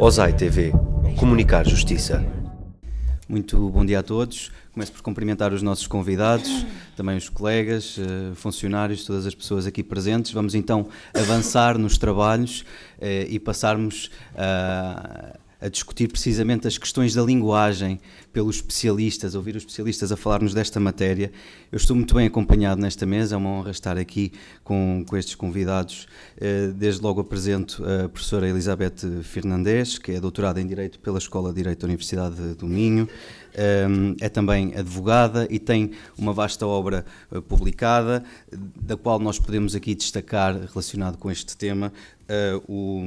Osai TV. Comunicar Justiça. Muito bom dia a todos. Começo por cumprimentar os nossos convidados, também os colegas, eh, funcionários, todas as pessoas aqui presentes. Vamos então avançar nos trabalhos eh, e passarmos a ah, a discutir precisamente as questões da linguagem pelos especialistas, ouvir os especialistas a falar-nos desta matéria. Eu estou muito bem acompanhado nesta mesa, é uma honra estar aqui com, com estes convidados. Eh, desde logo apresento a professora Elizabeth Fernandes, que é doutorada em Direito pela Escola de Direito da Universidade do Minho, ehm, é também advogada e tem uma vasta obra eh, publicada, da qual nós podemos aqui destacar, relacionado com este tema, eh, o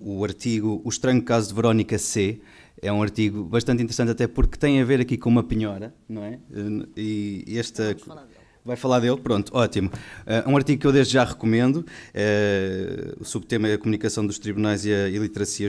o artigo O Estranho Caso de Verónica C. É um artigo bastante interessante, até porque tem a ver aqui com uma penhora, não é? E esta. Vamos falar Vai falar dele? Pronto, ótimo. É uh, um artigo que eu desde já recomendo. Uh, o subtema é a comunicação dos tribunais e a iliteracia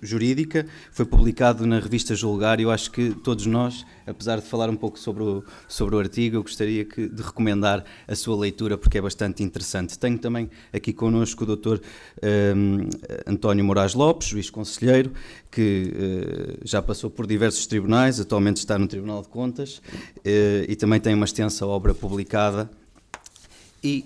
jurídica. Foi publicado na revista Julgar e eu acho que todos nós, apesar de falar um pouco sobre o, sobre o artigo, eu gostaria que, de recomendar a sua leitura porque é bastante interessante. Tenho também aqui connosco o Dr. Um, ehm, António Moraes Lopes, juiz conselheiro, que eh, já passou por diversos tribunais, atualmente está no Tribunal de Contas eh, e também tem uma extensa obra publicada. E,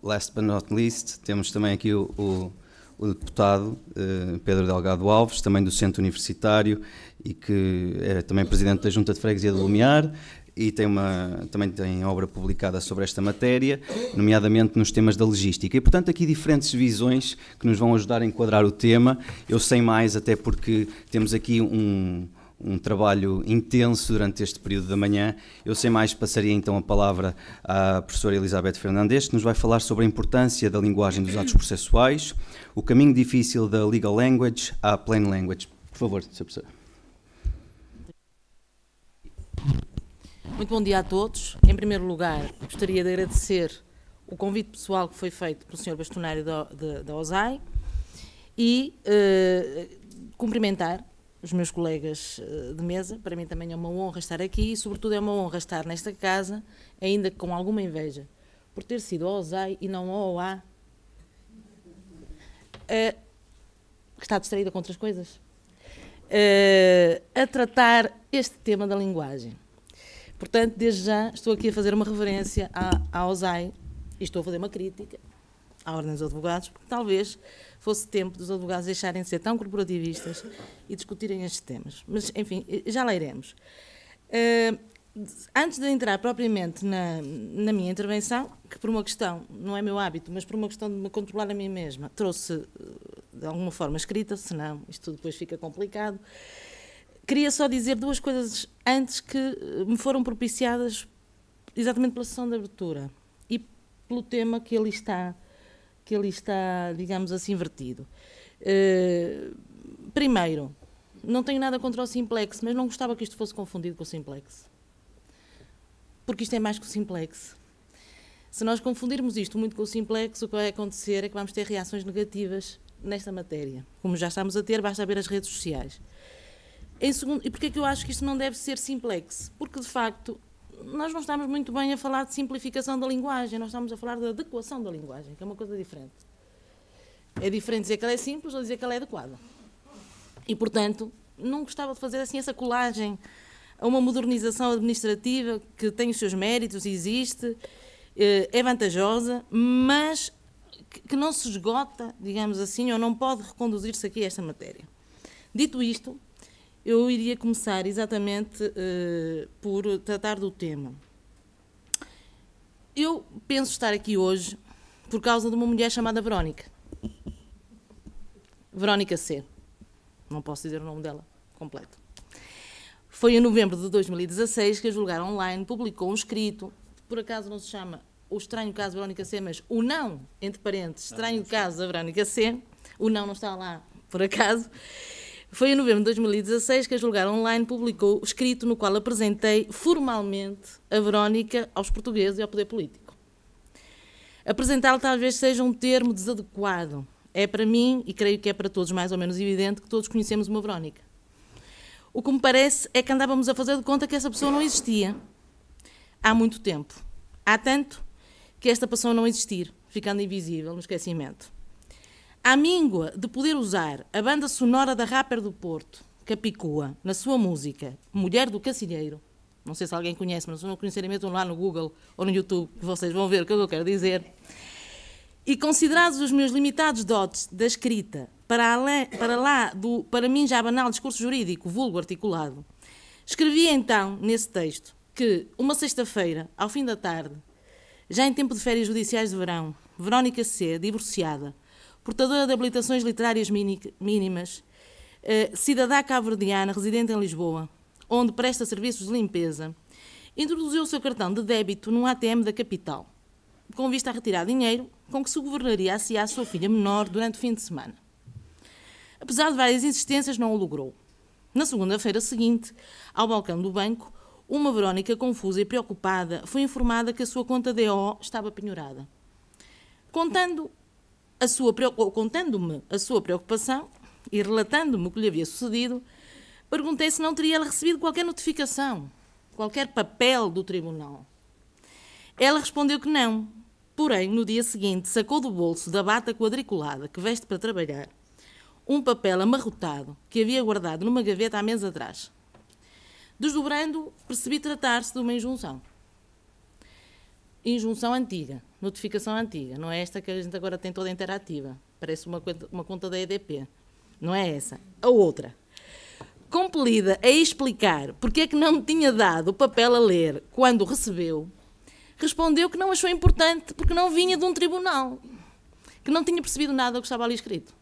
last but not least, temos também aqui o, o, o deputado eh, Pedro Delgado Alves, também do Centro Universitário e que é também presidente da Junta de Freguesia do Lumiar, e tem uma, também tem obra publicada sobre esta matéria, nomeadamente nos temas da logística. E, portanto, aqui diferentes visões que nos vão ajudar a enquadrar o tema. Eu sei mais, até porque temos aqui um, um trabalho intenso durante este período da manhã. Eu sei mais, passaria então a palavra à professora Elizabeth Fernandes, que nos vai falar sobre a importância da linguagem dos atos processuais, o caminho difícil da legal language à plain language. Por favor, Sr. Professor. Muito bom dia a todos. Em primeiro lugar, gostaria de agradecer o convite pessoal que foi feito pelo Sr. Bastonário da, OSAI e uh, cumprimentar os meus colegas eh, de mesa. Para mim também é uma honra estar aqui e, sobretudo, é uma honra estar nesta casa, ainda com alguma inveja, por ter sido a OSAI e não a OA. Uh, eh, está distraída com outras coisas? Uh, a tratar este tema da linguagem. Portanto, desde já estou aqui a fazer uma referência à, à OSAI e estou a fazer uma crítica à Ordem dos Advogados, porque talvez fosse tempo dos advogados deixarem de ser tão corporativistas e discutirem estes temas. Mas, enfim, já lá iremos. Uh, antes de entrar propriamente na, na, minha intervenção, que por uma questão, não é meu hábito, mas por uma questão de me controlar a mim mesma, trouxe eh, de alguma forma escrita, senão isto depois fica complicado queria só dizer duas coisas antes que eh, me foram propiciadas exatamente pela sessão de abertura e pelo tema que ali está, que ele está, digamos assim, invertido. Uh, eh, primeiro, não tenho nada contra o simplex, mas não gostava que isto fosse confundido com o simplex. Porque isto é mais que o simplex. Se nós confundirmos isto muito com o simplex, o que vai acontecer é que vamos ter reações negativas nesta matéria. Como já estamos a ter, basta ver as redes sociais. Em segundo, e porquê é que eu acho que isto não deve ser simplex? Porque, de facto, nós não estamos muito bem a falar de simplificação da linguagem, nós estamos a falar de adequação da linguagem, que é uma coisa diferente. É diferente dizer que ela é simples ou dizer que ela é adequada. E, portanto, não gostava de fazer assim essa colagem a uma modernização administrativa que tem os seus méritos, existe, eh, é vantajosa, mas que não se esgota, digamos assim, ou não pode reconduzir-se aqui a esta matéria. Dito isto, eu iria começar exatamente uh, por tratar do tema. Eu penso estar aqui hoje por causa de uma mulher chamada Verónica. Verónica C. Não posso dizer o nome dela completo. Foi em novembro de 2016 que a Julgar Online publicou um escrito, por acaso não se chama O Estranho Caso de Verónica C, mas O Não, entre parênteses, Estranho Caso da Verónica C. O Não não está lá, por acaso foi em novembro de 2016 que a Julgar Online publicou o escrito no qual apresentei formalmente a Verónica aos portugueses e ao poder político. Apresentá-lo talvez seja um termo desadequado. É para mim, e creio que é para todos mais ou menos evidente, que todos conhecemos uma Verónica. O que me parece é que andávamos a fazer de conta que essa pessoa não existia há muito tempo. Há tanto que esta passou a não existir, ficando invisível no esquecimento. À míngua de poder usar a banda sonora da rapper do Porto, Capicua, na sua música Mulher do Cacilheiro, não sei se alguém conhece, mas se não conhecerem, estão lá no Google ou no YouTube, que vocês vão ver o que, é que eu quero dizer. E considerados os meus limitados dotes da escrita, para, além, para lá do, para mim, já banal discurso jurídico, vulgo articulado, escrevi então, nesse texto, que uma sexta-feira, ao fim da tarde, já em tempo de férias judiciais de verão, Verónica C., divorciada, portadora de habilitações literárias mínimas, eh, cidadã cabo-verdiana, residente em Lisboa, onde presta serviços de limpeza, introduziu o seu cartão de débito num ATM da capital, com vista a retirar dinheiro com que se governaria a si a sua filha menor durante o fim de semana. Apesar de várias insistências, não o logrou. Na segunda-feira seguinte, ao balcão do banco, uma Verónica confusa e preocupada foi informada que a sua conta DO estava penhorada. Contando a sua contando-me a sua preocupação e relatando-me o que lhe havia sucedido, perguntei se não teria ela recebido qualquer notificação, qualquer papel do tribunal. Ela respondeu que não, porém, no dia seguinte, sacou do bolso da bata quadriculada que veste para trabalhar um papel amarrotado que havia guardado numa gaveta à mesa atrás. Desdobrando, percebi tratar-se de uma injunção. Injunção antiga, notificação antiga, não é esta que a gente agora tem toda interativa, parece uma conta, uma conta da EDP, não é essa, a outra. Compelida a explicar porque é que não tinha dado o papel a ler quando recebeu, respondeu que não achou importante porque não vinha de um tribunal, que não tinha percebido nada do que estava ali escrito.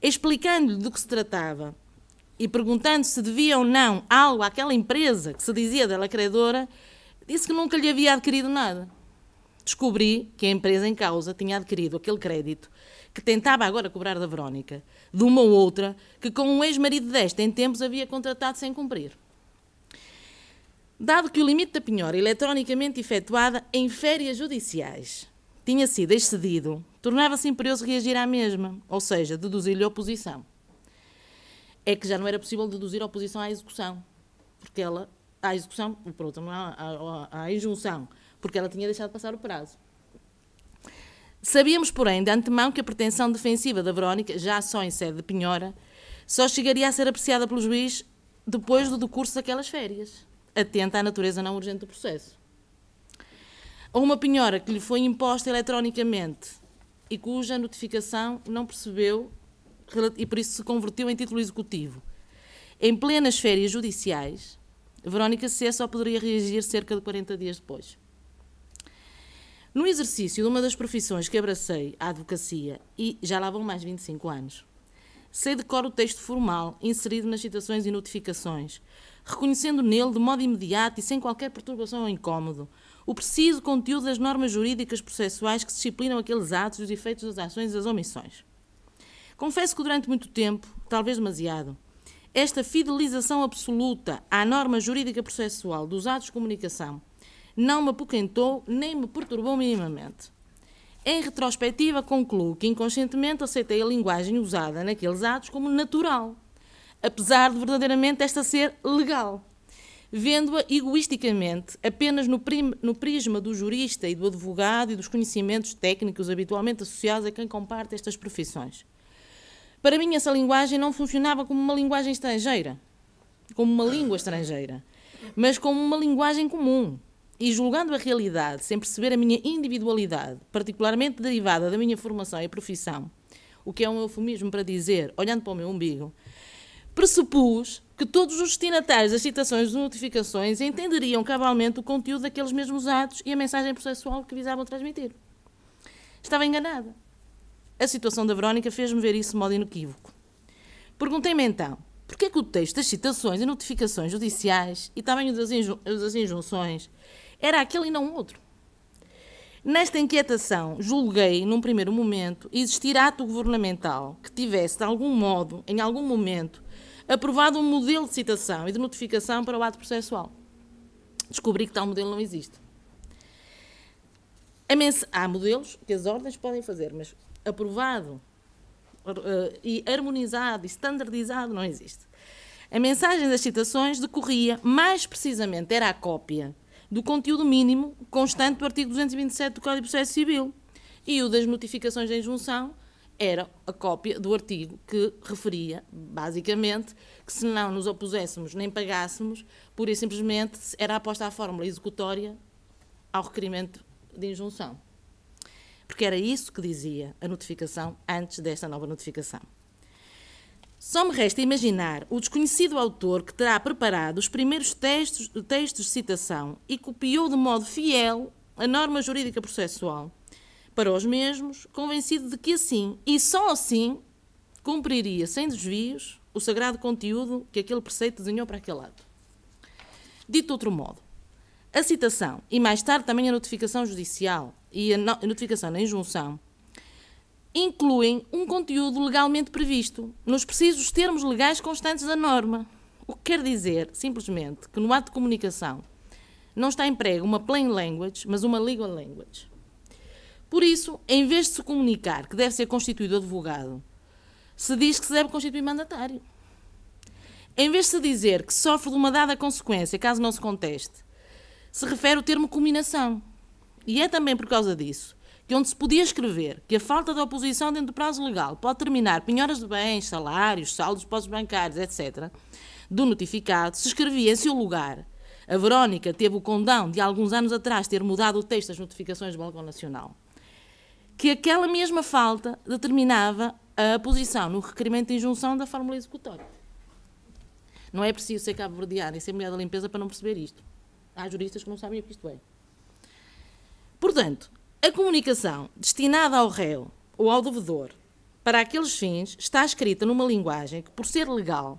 Explicando-lhe do que se tratava, e perguntando se devia ou não algo àquela empresa que se dizia dela credora, disse que nunca lhe havia adquirido nada descobri que a empresa em causa tinha adquirido aquele crédito que tentava agora cobrar da Verónica, de uma ou outra que com um ex-marido desta em tempos havia contratado sem cumprir. Dado que o limite da penhora eletronicamente efetuada em férias judiciais tinha sido excedido, tornava-se imperioso reagir à mesma, ou seja, deduzir-lhe oposição. É que já não era possível deduzir oposição à execução, porque ela, à execução, pronto, à, à, à injunção, porque ela tinha deixado passar o prazo. Sabíamos, porém, de antemão que a pretensão defensiva da Verónica, já só em sede de Pinhora, só chegaria a ser apreciada pelo juiz depois do decurso daquelas férias, atenta à natureza não urgente do processo. A uma Pinhora que lhe foi imposta eletronicamente e cuja notificação não percebeu e por isso se convertiu em título executivo. Em plenas férias judiciais, Verónica C. só poderia reagir cerca de 40 dias depois. No exercício de uma das profissões que abracei, a advocacia, e já lá vão mais 25 anos, sei de cor o texto formal inserido nas citações e notificações, reconhecendo nele, de modo imediato e sem qualquer perturbação ou incómodo o preciso conteúdo das normas jurídicas processuais que disciplinam aqueles atos, os efeitos das ações e das omissões. Confesso que durante muito tempo, talvez demasiado, esta fidelização absoluta à norma jurídica processual dos atos de comunicação não me apoquentou nem me perturbou minimamente. Em retrospectiva, concluo que inconscientemente aceitei a linguagem usada naqueles atos como natural, apesar de verdadeiramente esta ser legal, vendo-a egoisticamente apenas no, no, prisma do jurista e do advogado e dos conhecimentos técnicos habitualmente associados a quem comparte estas profissões. Para mim, essa linguagem não funcionava como uma linguagem estrangeira, como uma língua estrangeira, mas como uma linguagem comum, e julgando a realidade sem perceber a minha individualidade, particularmente derivada da minha formação e profissão, o que é um eufemismo para dizer, olhando para o meu umbigo, pressupus que todos os destinatários das citações e notificações entenderiam cabalmente o conteúdo daqueles mesmos atos e a mensagem processual que visavam transmitir. Estava enganada. A situação da Verónica fez-me ver isso de modo inequívoco. Perguntei-me então, porquê é que o texto das citações e notificações judiciais e também o das, das injunções era aquele e não outro. Nesta inquietação, julguei, num primeiro momento, existir ato governamental que tivesse, de algum modo, em algum momento, aprovado um modelo de citação e de notificação para o ato processual. Descobri que tal modelo não existe. Há modelos que as ordens podem fazer, mas aprovado eh, e harmonizado e standardizado não existe. A mensagem das citações decorria, mais precisamente, era a cópia do conteúdo mínimo constante do artigo 227 do Código de Processo Civil. E o das notificações da injunção era a cópia do artigo que referia, basicamente, que se não nos opuséssemos nem pagássemos, pura e simplesmente era aposta à fórmula executória ao requerimento de injunção. Porque era isso que dizia a notificação antes desta nova notificação. Só me resta imaginar o desconhecido autor que terá preparado os primeiros textos, textos de citação e copiou de modo fiel a norma jurídica processual para os mesmos, convencido de que assim, e só assim, cumpriria sem desvios o sagrado conteúdo que aquele preceito desenhou para aquele lado. Dito de outro modo, a citação e mais tarde também a notificação judicial e a notificação na injunção incluem um conteúdo legalmente previsto, nos precisos termos legais constantes da norma. O que quer dizer, simplesmente, que no ato de comunicação não está emprego uma plain language, mas uma legal language. Por isso, em vez de se comunicar que deve ser constituído advogado, se diz que se deve constituir mandatário. Em vez de se dizer que sofre de uma dada consequência caso não se conteste, se refere o termo culminação. E é também por causa disso que onde se podia escrever que a falta de oposição dentro do prazo legal pode terminar penhoras de bens, salários, saldos de postos bancários, etc., do notificado, se escrevia em seu lugar. A Verónica teve o condão de, alguns anos atrás, ter mudado o texto das notificações do Balcão Nacional. Que aquela mesma falta determinava a posição no requerimento de injunção da fórmula executória. Não é preciso ser cabo-verdiano e ser mulher da limpeza para não perceber isto. Há juristas que não sabem o que isto é. Portanto, a comunicação destinada ao réu ou ao devedor para aqueles fins está escrita numa linguagem que, por ser legal,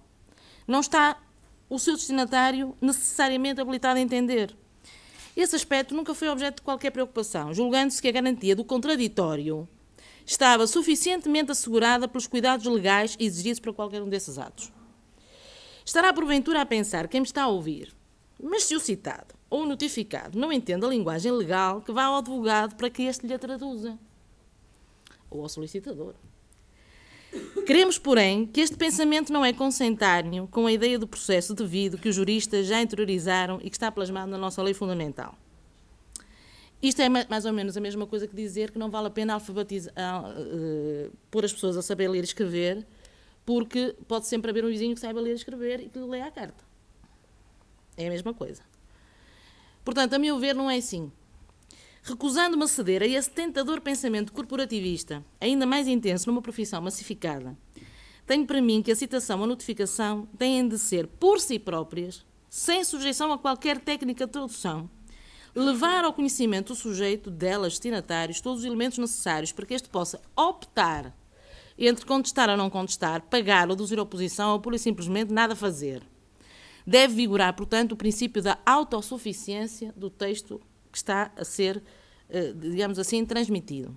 não está o seu destinatário necessariamente habilitado a entender. Esse aspecto nunca foi objeto de qualquer preocupação, julgando-se que a garantia do contraditório estava suficientemente assegurada pelos cuidados legais exigidos para qualquer um desses atos. Estará porventura a pensar quem me está a ouvir, mas se o citado ou notificado não entende a linguagem legal, que vá ao advogado para que este lhe a traduza. Ou ao solicitador. Queremos, porém, que este pensamento não é consentâneo com a ideia do processo devido que os juristas já interiorizaram e que está plasmado na nossa lei fundamental. Isto é mais ou menos a mesma coisa que dizer que não vale a pena alfabetizar, uh, eh, pôr as pessoas a saber ler e escrever, porque pode sempre haver um vizinho que saiba ler e escrever e que lhe leia a carta. É a mesma coisa. Portanto, a meu ver, não é assim. Recusando-me a ceder a esse tentador pensamento corporativista, ainda mais intenso numa profissão massificada, tenho para mim que a citação ou notificação têm de ser, por si próprias, sem sujeição a qualquer técnica de tradução, levar ao conhecimento do sujeito, delas, destinatários, todos os elementos necessários para que este possa optar entre contestar ou não contestar, pagar ou deduzir oposição ou pura e simplesmente nada fazer. Deve vigorar, portanto, o princípio da autossuficiência do texto que está a ser, eh, digamos assim, transmitido.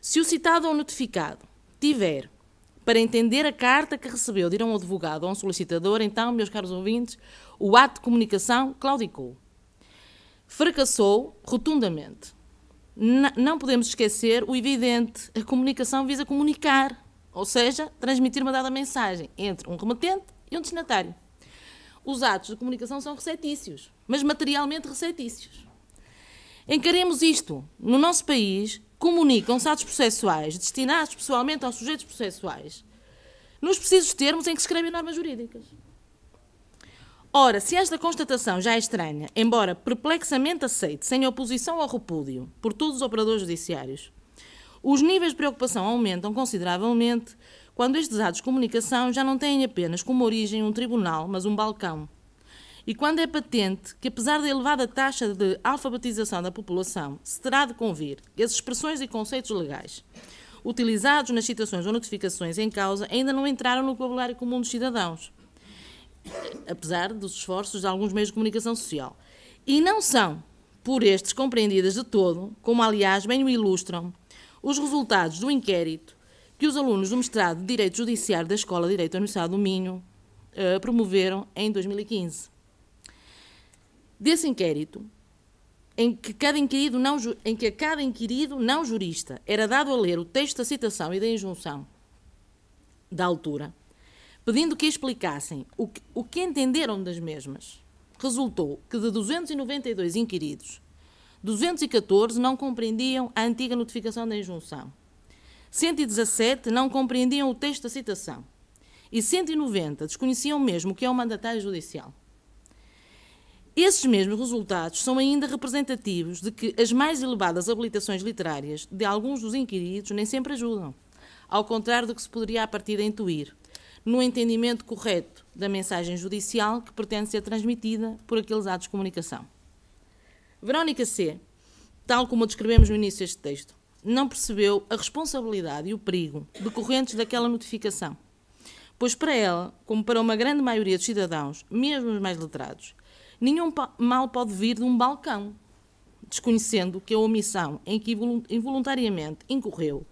Se o citado ou notificado tiver, para entender a carta que recebeu de ir a um advogado ou um solicitador, então, meus caros ouvintes, o ato de comunicação claudicou. Fracassou rotundamente. N não podemos esquecer o evidente: a comunicação visa comunicar, ou seja, transmitir uma dada mensagem entre um remetente e um destinatário os atos de comunicação são receptícios, mas materialmente receptícios. Encaremos isto. No nosso país, comunicam-se atos processuais destinados pessoalmente aos sujeitos processuais, nos precisos termos em que se escrevem normas jurídicas. Ora, se esta constatação já é estranha, embora perplexamente aceite, sem oposição ao repúdio, por todos os operadores judiciários, os níveis de preocupação aumentam consideravelmente quando estes atos de comunicação já não têm apenas como origem um tribunal, mas um balcão. E quando é patente que, apesar da elevada taxa de alfabetização da população, se terá de convir as expressões e conceitos legais utilizados nas citações ou notificações em causa ainda não entraram no vocabulário comum dos cidadãos, apesar dos esforços de alguns meios de comunicação social. E não são, por estes compreendidas de todo, como aliás bem o ilustram os resultados do inquérito que os alunos do mestrado de Direito Judiciário da Escola de Direito da Universidade do Minho uh, promoveram em 2015. Desse inquérito, em que, cada inquirido não, em que a cada inquirido não jurista era dado a ler o texto da citação e da injunção da altura, pedindo que explicassem o que, o que entenderam das mesmas, resultou que de 292 inquiridos, 214 não compreendiam a antiga notificação da injunção 117 não compreendiam o texto da citação e 190 desconheciam mesmo o que é o mandatário judicial. Esses mesmos resultados são ainda representativos de que as mais elevadas habilitações literárias de alguns dos inquiridos nem sempre ajudam, ao contrário do que se poderia a partir de intuir, no entendimento correto da mensagem judicial que pretende ser transmitida por aqueles atos de comunicação. Verónica C., tal como a descrevemos no início deste texto, não percebeu a responsabilidade e o perigo decorrentes daquela notificação. Pois para ela, como para uma grande maioria dos cidadãos, mesmo os mais letrados, nenhum mal pode vir de um balcão, desconhecendo que a omissão em que involuntariamente incorreu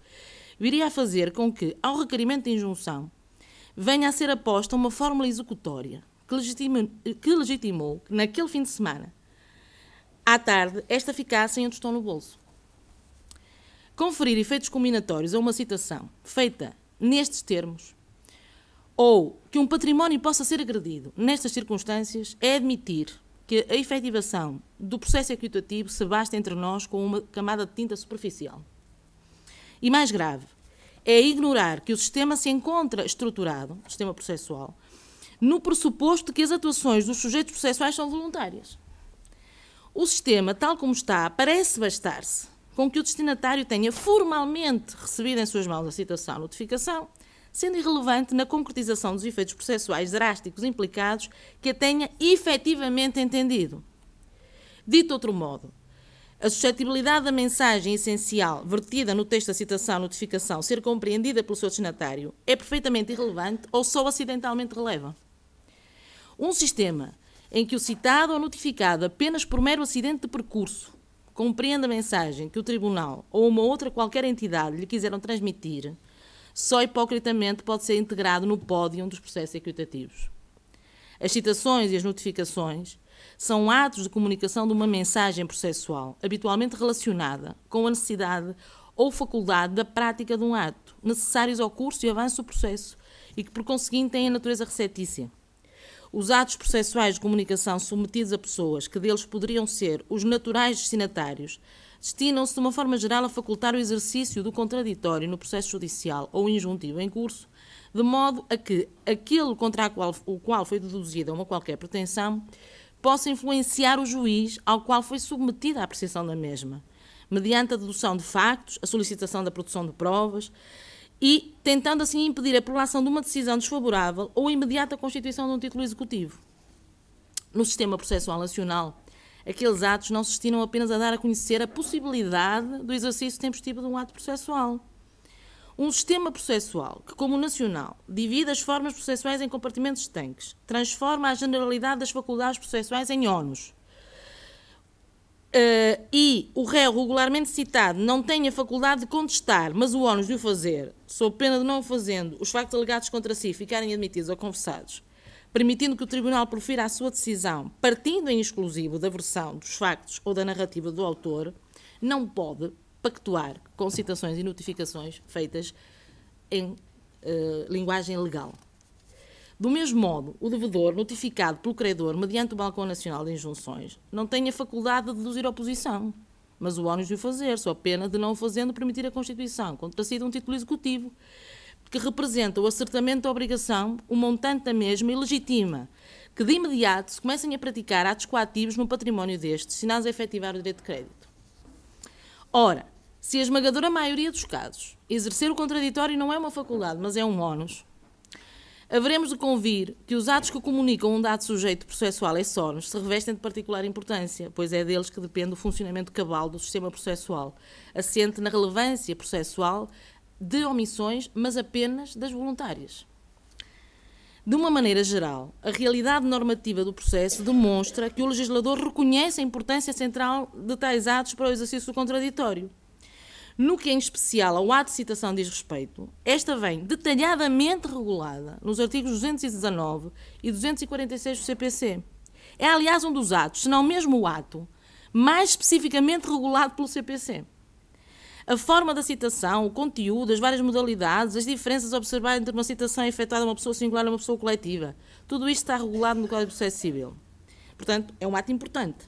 viria a fazer com que, ao requerimento de injunção, venha a ser aposta uma fórmula executória que, legitima, que legitimou que, naquele fim de semana, à tarde, esta ficasse em um tostão no bolso. Conferir efeitos combinatórios a uma citação feita nestes termos ou que um património possa ser agredido nestas circunstâncias é admitir que a efetivação do processo equitativo se basta entre nós com uma camada de tinta superficial. E mais grave, é ignorar que o sistema se encontra estruturado, sistema processual, no pressuposto de que as atuações dos sujeitos processuais são voluntárias. O sistema, tal como está, parece bastar-se com que o destinatário tenha formalmente recebido em suas mãos a citação notificação, sendo irrelevante na concretização dos efeitos processuais drásticos implicados que a tenha efetivamente entendido. Dito outro modo, a suscetibilidade da mensagem essencial vertida no texto da citação notificação ser compreendida pelo seu destinatário é perfeitamente irrelevante ou só acidentalmente releva. Um sistema em que o citado ou notificado apenas por mero acidente de percurso compreende a mensagem que o tribunal ou uma outra qualquer entidade lhe quiseram transmitir, só hipocritamente pode ser integrado no pódio dos processos equitativos. As citações e as notificações são atos de comunicação de uma mensagem processual, habitualmente relacionada com a necessidade ou faculdade da prática de um ato, necessários ao curso e avanço do processo, e que, por conseguinte, têm a natureza recetícia os atos processuais de comunicação submetidos a pessoas que deles poderiam ser os naturais destinatários destinam-se de uma forma geral a facultar o exercício do contraditório no processo judicial ou injuntivo em curso, de modo a que aquilo contra qual, o qual foi deduzida uma qualquer pretensão possa influenciar o juiz ao qual foi submetida a apreciação da mesma, mediante a dedução de factos, a solicitação da produção de provas, e tentando assim impedir a prolação de uma decisão desfavorável ou a imediata constituição de um título executivo. No sistema processual nacional, aqueles atos não se destinam apenas a dar a conhecer a possibilidade do exercício tempestivo de um ato processual. Um sistema processual que, como o nacional, divide as formas processuais em compartimentos de tanques, transforma a generalidade das faculdades processuais em ônus uh, e o réu regularmente citado não tem a faculdade de contestar, mas o ónus de o fazer, sob pena de não o fazendo, os factos alegados contra si ficarem admitidos ou confessados, permitindo que o tribunal profira a sua decisão, partindo em exclusivo da versão dos factos ou da narrativa do autor, não pode pactuar com citações e notificações feitas em uh, linguagem legal. Do mesmo modo, o devedor, notificado pelo credor mediante o Balcão Nacional de Injunções, não tem a faculdade de deduzir oposição, mas o ónus de o fazer, só pena de não o fazendo permitir a Constituição, quando sido um título executivo, que representa o acertamento da obrigação, o montante da mesma e legitima que de imediato se comecem a praticar atos coativos no património deste sinais a efetivar o direito de crédito. Ora, se a esmagadora maioria dos casos exercer o contraditório não é uma faculdade, mas é um ónus, Haveremos de convir que os atos que comunicam um dado sujeito processual é sonos se revestem de particular importância, pois é deles que depende o funcionamento cabal do sistema processual, assente na relevância processual de omissões, mas apenas das voluntárias. De uma maneira geral, a realidade normativa do processo demonstra que o legislador reconhece a importância central de tais atos para o exercício do contraditório. No que é em especial ao ato de citação diz respeito, esta vem detalhadamente regulada nos artigos 219 e 246 do CPC. É, aliás, um dos atos, se não mesmo o ato, mais especificamente regulado pelo CPC. A forma da citação, o conteúdo, as várias modalidades, as diferenças observadas entre uma citação efetuada a uma pessoa singular e uma pessoa coletiva, tudo isto está regulado no Código de Processo Civil. Portanto, é um ato importante.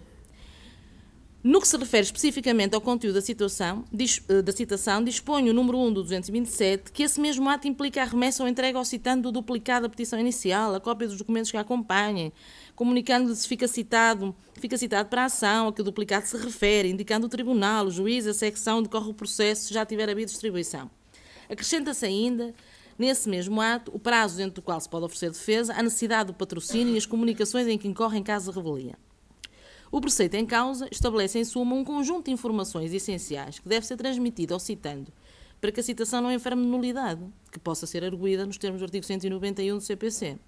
No que se refere especificamente ao conteúdo da, situação, eh, da citação, dispõe o número 1 do 227 que esse mesmo ato implica a remessa ou entrega ao citando do duplicado da petição inicial, a cópia dos documentos que a acompanhem, comunicando-lhe se fica citado, fica citado para a ação a que o duplicado se refere, indicando o tribunal, o juiz, a secção onde corre o processo se já tiver havido distribuição. Acrescenta-se ainda Nesse mesmo ato, o prazo dentro do qual se pode oferecer defesa, a necessidade do patrocínio e as comunicações em que incorre em caso de revelia. O preceito em causa estabelece em suma um conjunto de informações essenciais que deve ser transmitido ao citando, para que a citação não enferme nulidade, que possa ser arguída nos termos do artigo 191 do CPC.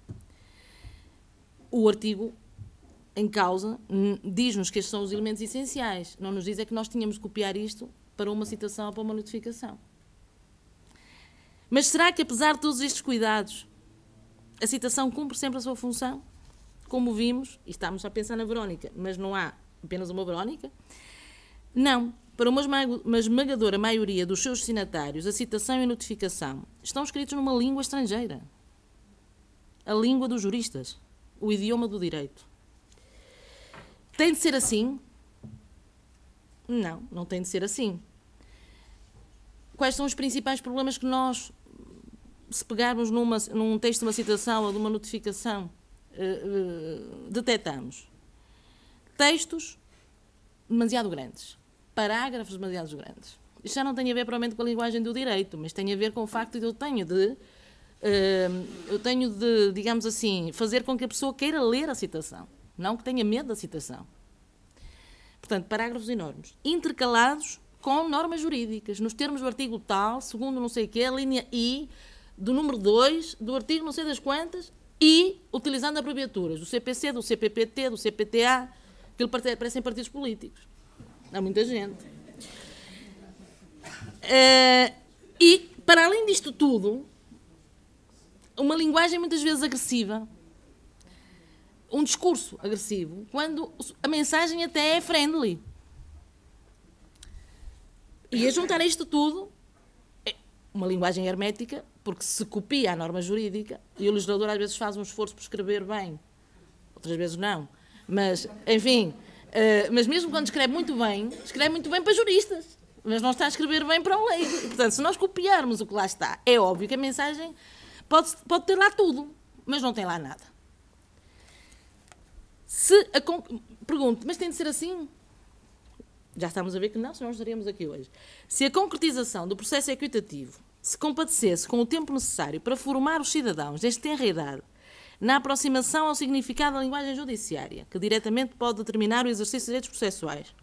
O artigo em causa diz-nos que estes são os elementos essenciais, não nos diz é que nós tínhamos de copiar isto para uma citação ou para uma notificação. Mas será que, apesar de todos estes cuidados, a citação cumpre sempre a sua função? como vimos, e estamos a pensar na Verónica, mas não há apenas uma Verónica, não. Para uma esmagadora maioria dos seus destinatários, a citação e a notificação estão escritos numa língua estrangeira. A língua dos juristas, o idioma do direito. Tem de ser assim? Não, não tem de ser assim. Quais são os principais problemas que nós, se pegarmos numa, num texto de uma citação ou de uma notificação, detetamos eh, eh, detectamos textos demasiado grandes, parágrafos demasiado grandes. Isto já não tem a ver provavelmente com a linguagem do direito, mas tem a ver com o facto de eu tenho de eh, eu tenho de, digamos assim, fazer com que a pessoa queira ler a citação, não que tenha medo da citação. Portanto, parágrafos enormes, intercalados com normas jurídicas, nos termos do artigo tal, segundo não sei o quê, a linha I, do número 2, do artigo não sei das quantas, e utilizando abreviaturas do CPC, do CPPT, do CPTA, que parecem partidos políticos. Há muita gente. Uh, e, para além disto tudo, uma linguagem muitas vezes agressiva, um discurso agressivo, quando a mensagem até é friendly. E a juntar isto tudo, é uma linguagem hermética porque se copia a norma jurídica e o legislador às vezes faz um esforço por escrever bem, outras vezes não. Mas, enfim, uh, mas mesmo quando escreve muito bem, escreve muito bem para juristas, mas não está a escrever bem para um leigo. Portanto, se nós copiarmos o que lá está, é óbvio que a mensagem pode, pode ter lá tudo, mas não tem lá nada. Se a, pergunto, mas tem de ser assim? Já estamos a ver que não, senão estaríamos aqui hoje. Se a concretização do processo equitativo se compadecesse com o tempo necessário para formar os cidadãos deste tenra idade na aproximação ao significado da linguagem judiciária, que diretamente pode determinar o exercício de direitos processuais.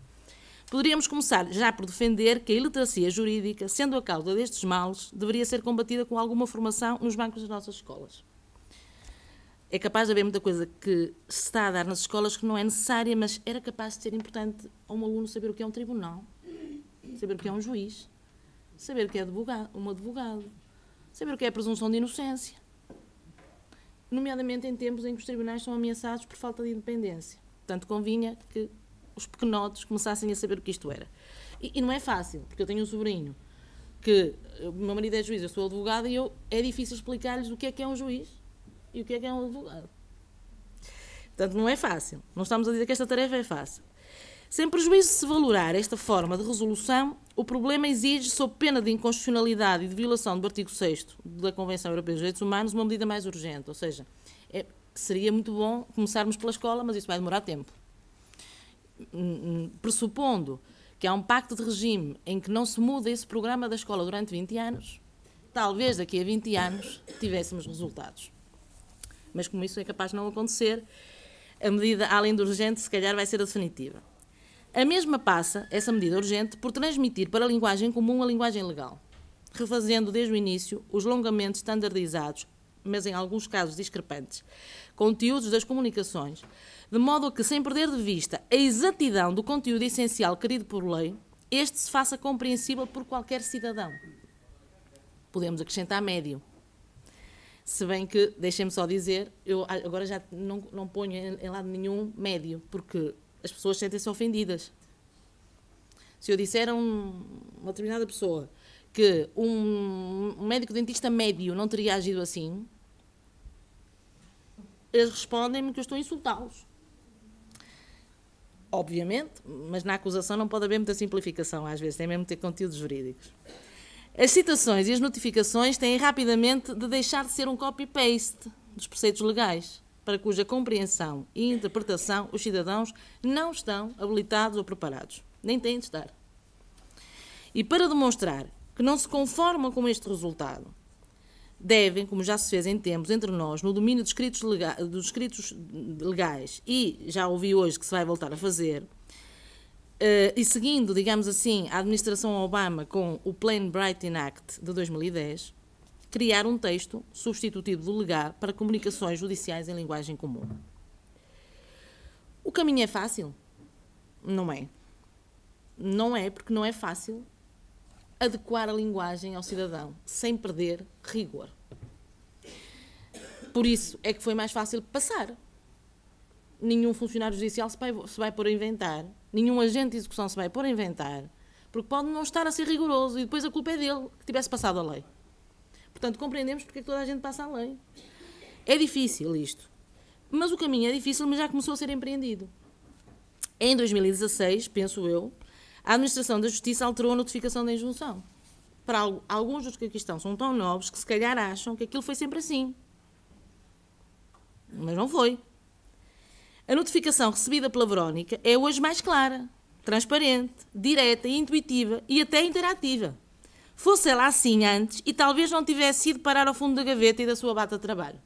Poderíamos começar já por defender que a iliteracia jurídica, sendo a causa destes males, deveria ser combatida com alguma formação nos bancos das nossas escolas. É capaz de haver muita coisa que se está a dar nas escolas que não é necessária, mas era capaz de ser importante a um aluno saber o que é um tribunal, saber o que é um juiz, saber o que é advogado, um advogado, saber o que é a presunção de inocência, nomeadamente em tempos em que os tribunais são ameaçados por falta de independência. Portanto, convinha que os pequenotes começassem a saber o que isto era. E, e não é fácil, porque eu tenho um sobrinho que eh, o meu marido é juiz, eu sou advogada e eu, é difícil explicar-lhes o que é que é um juiz e o que é que é um advogado. Portanto, não é fácil. Não estamos a dizer que esta tarefa é fácil. Sem prejuízo de se valorar esta forma de resolução o problema exige, sob pena de inconstitucionalidade e de violação do artigo 6 da Convenção Europeia dos Direitos Humanos, uma medida mais urgente. Ou seja, é, seria muito bom começarmos pela escola, mas isso vai demorar tempo. Hum, hum, pressupondo que há um pacto de regime em que não se muda esse programa da escola durante 20 anos, talvez daqui a 20 anos tivéssemos resultados. Mas como isso é capaz de não acontecer, a medida, além do urgente, se calhar vai ser a definitiva. A mesma passa, essa medida urgente, por transmitir para a linguagem comum a linguagem legal, refazendo desde o início os longamente standardizados, mas em alguns casos discrepantes, conteúdos das comunicações, de modo que, sem perder de vista a exatidão do conteúdo essencial querido por lei, este se faça compreensível por qualquer cidadão. Podemos acrescentar médio. Se bem que, deixem-me só dizer, eu agora já não, não ponho em lado nenhum médio, porque as pessoas sentem-se ofendidas. Se eu disser a um, uma determinada pessoa que um, um médico dentista médio não teria agido assim, eles respondem-me que eu estou a insultá-los. Obviamente, mas na acusação não pode haver muita simplificação, às vezes, tem mesmo ter conteúdos jurídicos. As citações e as notificações têm rapidamente de deixar de ser um copy-paste dos preceitos legais para cuja compreensão e interpretação os cidadãos não estão habilitados ou preparados, nem têm de estar. E para demonstrar que não se conformam com este resultado, devem, como já se fez em tempos entre nós, no domínio dos escritos, legais, dos escritos legais e já ouvi hoje que se vai voltar a fazer, eh, e seguindo, digamos assim, a administração Obama com o Plain Brighton Act de 2010, criar um texto substitutivo do legar para comunicações judiciais em linguagem comum. O caminho é fácil? Não é. Não é, porque não é fácil adequar a linguagem ao cidadão sem perder rigor. Por isso é que foi mais fácil passar. Nenhum funcionário judicial se vai, se vai pôr a inventar, nenhum agente de execução se vai pôr a inventar, porque pode não estar a ser rigoroso e depois a culpa é dele que tivesse passado a lei. Portanto, compreendemos porque é que toda a gente passa além. É difícil isto. Mas o caminho é difícil, mas já começou a ser empreendido. Em 2016, penso eu, a Administração da Justiça alterou a notificação da injunção. Para alguns dos que aqui estão são tão novos que se calhar acham que aquilo foi sempre assim. Mas não foi. A notificação recebida pela Verónica é hoje mais clara, transparente, direta, intuitiva e até interativa fosse ela assim antes e talvez não tivesse ido parar ao fundo da gaveta e da sua bata de trabalho.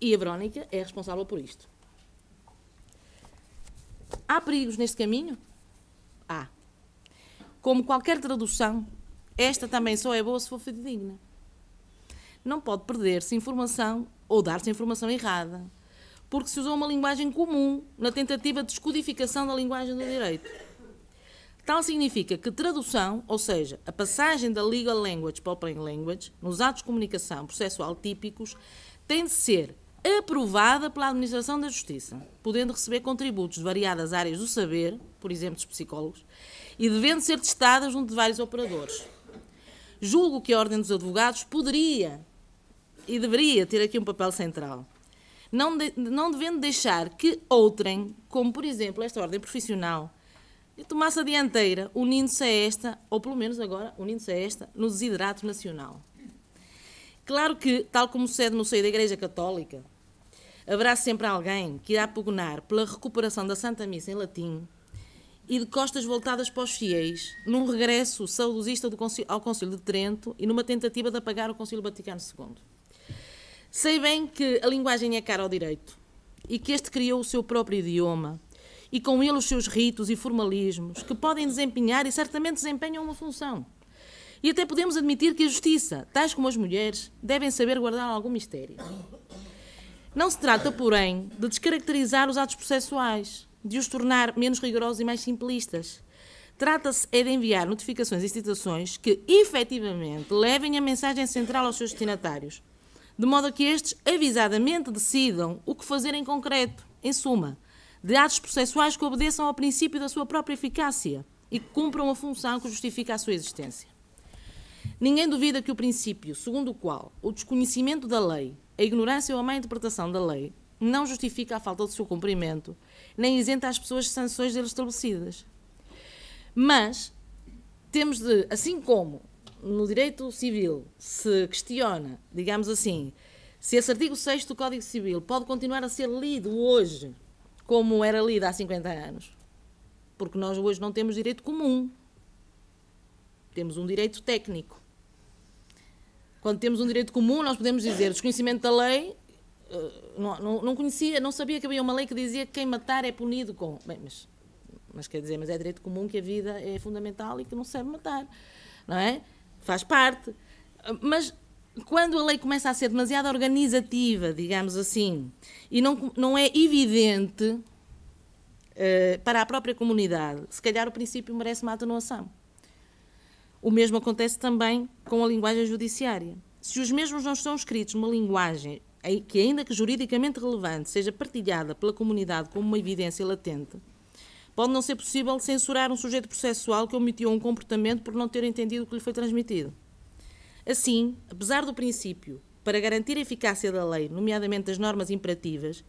E a Verónica é responsável por isto. Há perigos neste caminho? Há. Como qualquer tradução, esta também só é boa se for fidedigna. Não pode perder-se informação ou dar-se informação errada, porque se usou uma linguagem comum na tentativa de descodificação da linguagem do direito. Tal significa que tradução, ou seja, a passagem da legal language para o plain language, nos atos de comunicação processual típicos, tem de ser aprovada pela Administração da Justiça, podendo receber contributos de variadas áreas do saber, por exemplo, dos psicólogos, e devendo ser testada junto de vários operadores. Julgo que a Ordem dos Advogados poderia e deveria ter aqui um papel central, não, de, não devendo deixar que outrem, como por exemplo esta Ordem Profissional, e tomasse a dianteira, unindo-se a esta, ou pelo menos agora, unindo-se a esta, no desidrato nacional. Claro que, tal como sucede no seio da Igreja Católica, haverá sempre alguém que irá pugnar pela recuperação da Santa Missa em latim e de costas voltadas para os fiéis, num regresso saudosista ao Concílio de Trento e numa tentativa de apagar o Concílio Vaticano II. Sei bem que a linguagem é cara ao direito e que este criou o seu próprio idioma e com ele os seus ritos e formalismos, que podem desempenhar e certamente desempenham uma função. E até podemos admitir que a justiça, tais como as mulheres, devem saber guardar algum mistério. Não se trata, porém, de descaracterizar os atos processuais, de os tornar menos rigorosos e mais simplistas. Trata-se é de enviar notificações e citações que, efetivamente, levem a mensagem central aos seus destinatários, de modo a que estes avisadamente decidam o que fazer em concreto. Em suma, de atos processuais que obedeçam ao princípio da sua própria eficácia e que cumpram a função que justifica a sua existência. Ninguém duvida que o princípio segundo o qual o desconhecimento da lei, a ignorância ou a má interpretação da lei não justifica a falta do seu cumprimento, nem isenta as pessoas de sanções dele estabelecidas. Mas temos de, assim como no direito civil se questiona, digamos assim, se esse artigo 6 do Código Civil pode continuar a ser lido hoje como era lida há 50 anos. Porque nós hoje não temos direito comum. Temos um direito técnico. Quando temos um direito comum, nós podemos dizer desconhecimento da lei. Eh, não, não, conhecia, não sabia que havia uma lei que dizia que quem matar é punido com. Bem, mas, mas quer dizer, mas é direito comum que a vida é fundamental e que não serve matar. Não é? Faz parte. Mas quando a lei começa a ser demasiado organizativa, digamos assim, e não, não é evidente uh, para a própria comunidade, se calhar o princípio merece uma atenuação. O mesmo acontece também com a linguagem judiciária. Se os mesmos não são escritos numa linguagem que, ainda que juridicamente relevante, seja partilhada pela comunidade como uma evidência latente, pode não ser possível censurar um sujeito processual que omitiu um comportamento por não ter entendido o que lhe foi transmitido. Assim, apesar do princípio, para garantir a eficácia da lei, nomeadamente das normas imperativas,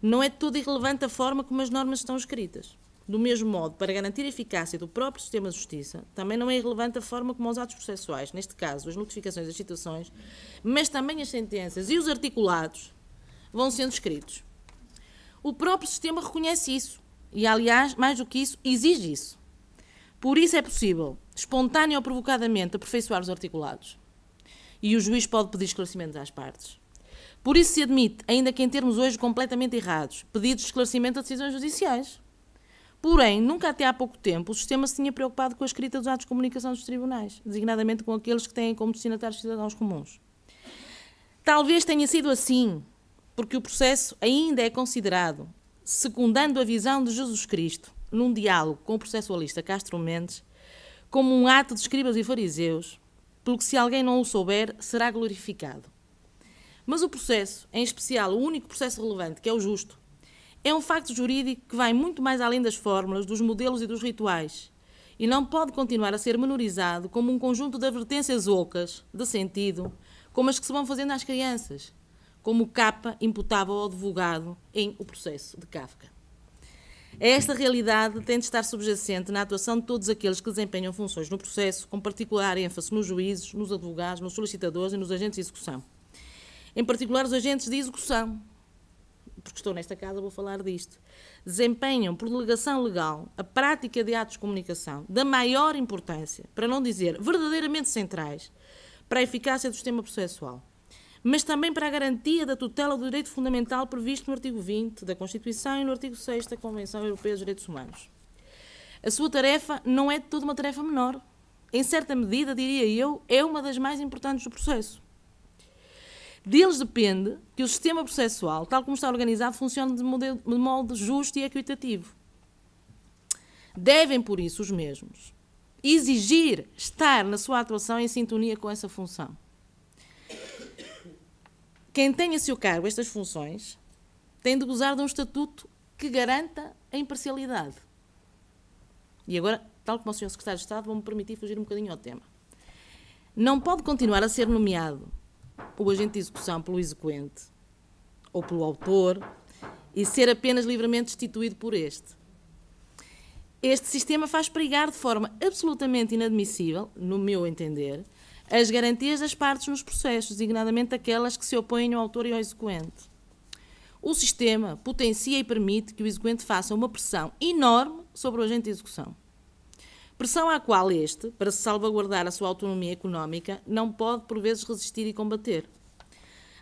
não é tudo irrelevante a forma como as normas estão escritas. Do mesmo modo, para garantir a eficácia do próprio sistema de justiça, também não é irrelevante a forma como os atos processuais, neste caso as notificações das citações, mas também as sentenças e os articulados, vão sendo escritos. O próprio sistema reconhece isso e, aliás, mais do que isso, exige isso. Por isso é possível, espontânea ou provocadamente, aperfeiçoar os articulados e o juiz pode pedir esclarecimentos às partes. Por isso se admite, ainda que em termos hoje completamente errados, pedidos de esclarecimento a decisões judiciais. Porém, nunca até há pouco tempo o sistema se tinha preocupado com a escrita dos atos de comunicação dos tribunais, designadamente com aqueles que têm como destinatários cidadãos comuns. Talvez tenha sido assim, porque o processo ainda é considerado, secundando a visão de Jesus Cristo, num diálogo com o processualista Castro Mendes, como um ato de escribas e fariseus pelo que se alguém não o souber, será glorificado. Mas o processo, em especial o único processo relevante, que é o justo, é um facto jurídico que vai muito mais além das fórmulas, dos modelos e dos rituais, e não pode continuar a ser menorizado como um conjunto de advertências ocas, de sentido, como as que se vão fazendo às crianças, como capa imputável ao advogado em O Processo de Kafka. Esta realidade tem de estar subjacente na atuação de todos aqueles que desempenham funções no processo, com particular ênfase nos juízes, nos advogados, nos solicitadores e nos agentes de execução. Em particular, os agentes de execução, porque estou nesta casa, vou falar disto, desempenham por delegação legal a prática de atos de comunicação da maior importância, para não dizer verdadeiramente centrais, para a eficácia do sistema processual mas também para a garantia da tutela do direito fundamental previsto no artigo 20 da Constituição e no artigo 6 da Convenção Europeia dos Direitos Humanos. A sua tarefa não é de toda uma tarefa menor. Em certa medida, diria eu, é uma das mais importantes do processo. Deles depende que o sistema processual, tal como está organizado, funcione de, modelo, de modo justo e equitativo. Devem, por isso, os mesmos exigir estar na sua atuação em sintonia com essa função. Quem tem a seu cargo estas funções tem de gozar de um estatuto que garanta a imparcialidade. E agora, tal como o Sr. Secretário de Estado, vou-me permitir fugir um bocadinho ao tema. Não pode continuar a ser nomeado o agente de execução pelo exequente ou pelo autor e ser apenas livremente destituído por este. Este sistema faz pregar de forma absolutamente inadmissível, no meu entender, as garantias das partes nos processos, designadamente aquelas que se opõem ao autor e ao exequente. O sistema potencia e permite que o exequente faça uma pressão enorme sobre o agente de execução. Pressão à qual este, para se salvaguardar a sua autonomia económica, não pode por vezes resistir e combater.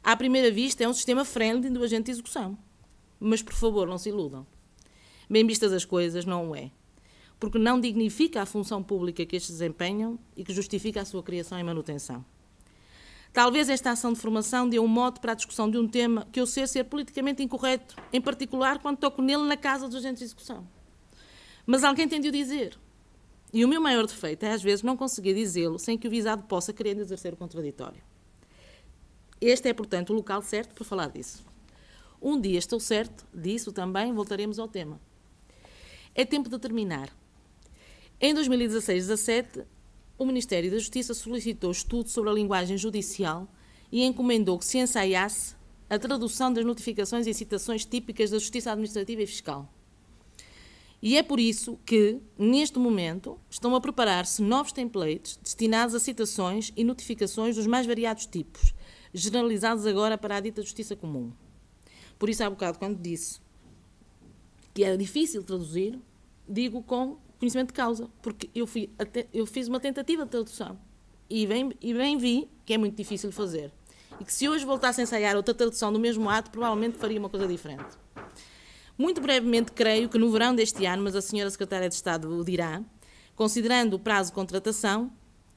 À primeira vista, é um sistema friendly do agente de execução. Mas, por favor, não se iludam. Bem vistas as coisas, não o é porque não dignifica a função pública que estes desempenham e que justifica a sua criação e manutenção. Talvez esta ação de formação dê um mote para a discussão de um tema que eu sei ser politicamente incorreto, em particular quando toco nele na casa dos agentes de execução. Mas alguém tem de o dizer. E o meu maior defeito é, às vezes, não conseguir dizê-lo sem que o visado possa querer exercer o contraditório. Este é, portanto, o local certo para falar disso. Um dia estou certo disso também, voltaremos ao tema. É tempo de terminar. Em 2016-17, o Ministério da Justiça solicitou estudo sobre a linguagem judicial e encomendou que se ensaiasse a tradução das notificações e citações típicas da Justiça Administrativa e Fiscal. E é por isso que, neste momento, estão a preparar-se novos templates destinados a citações e notificações dos mais variados tipos, generalizados agora para a dita justiça comum. Por isso, há bocado, quando disse que é difícil traduzir, digo com conhecimento de causa, porque eu, fui, eu fiz uma tentativa de tradução e bem, e bem vi que é muito difícil de fazer. E que se hoje voltasse a ensaiar outra tradução do mesmo ato, provavelmente faria uma coisa diferente. Muito brevemente, creio que no verão deste ano, mas a senhora Secretária de Estado o dirá, considerando o prazo de contratação,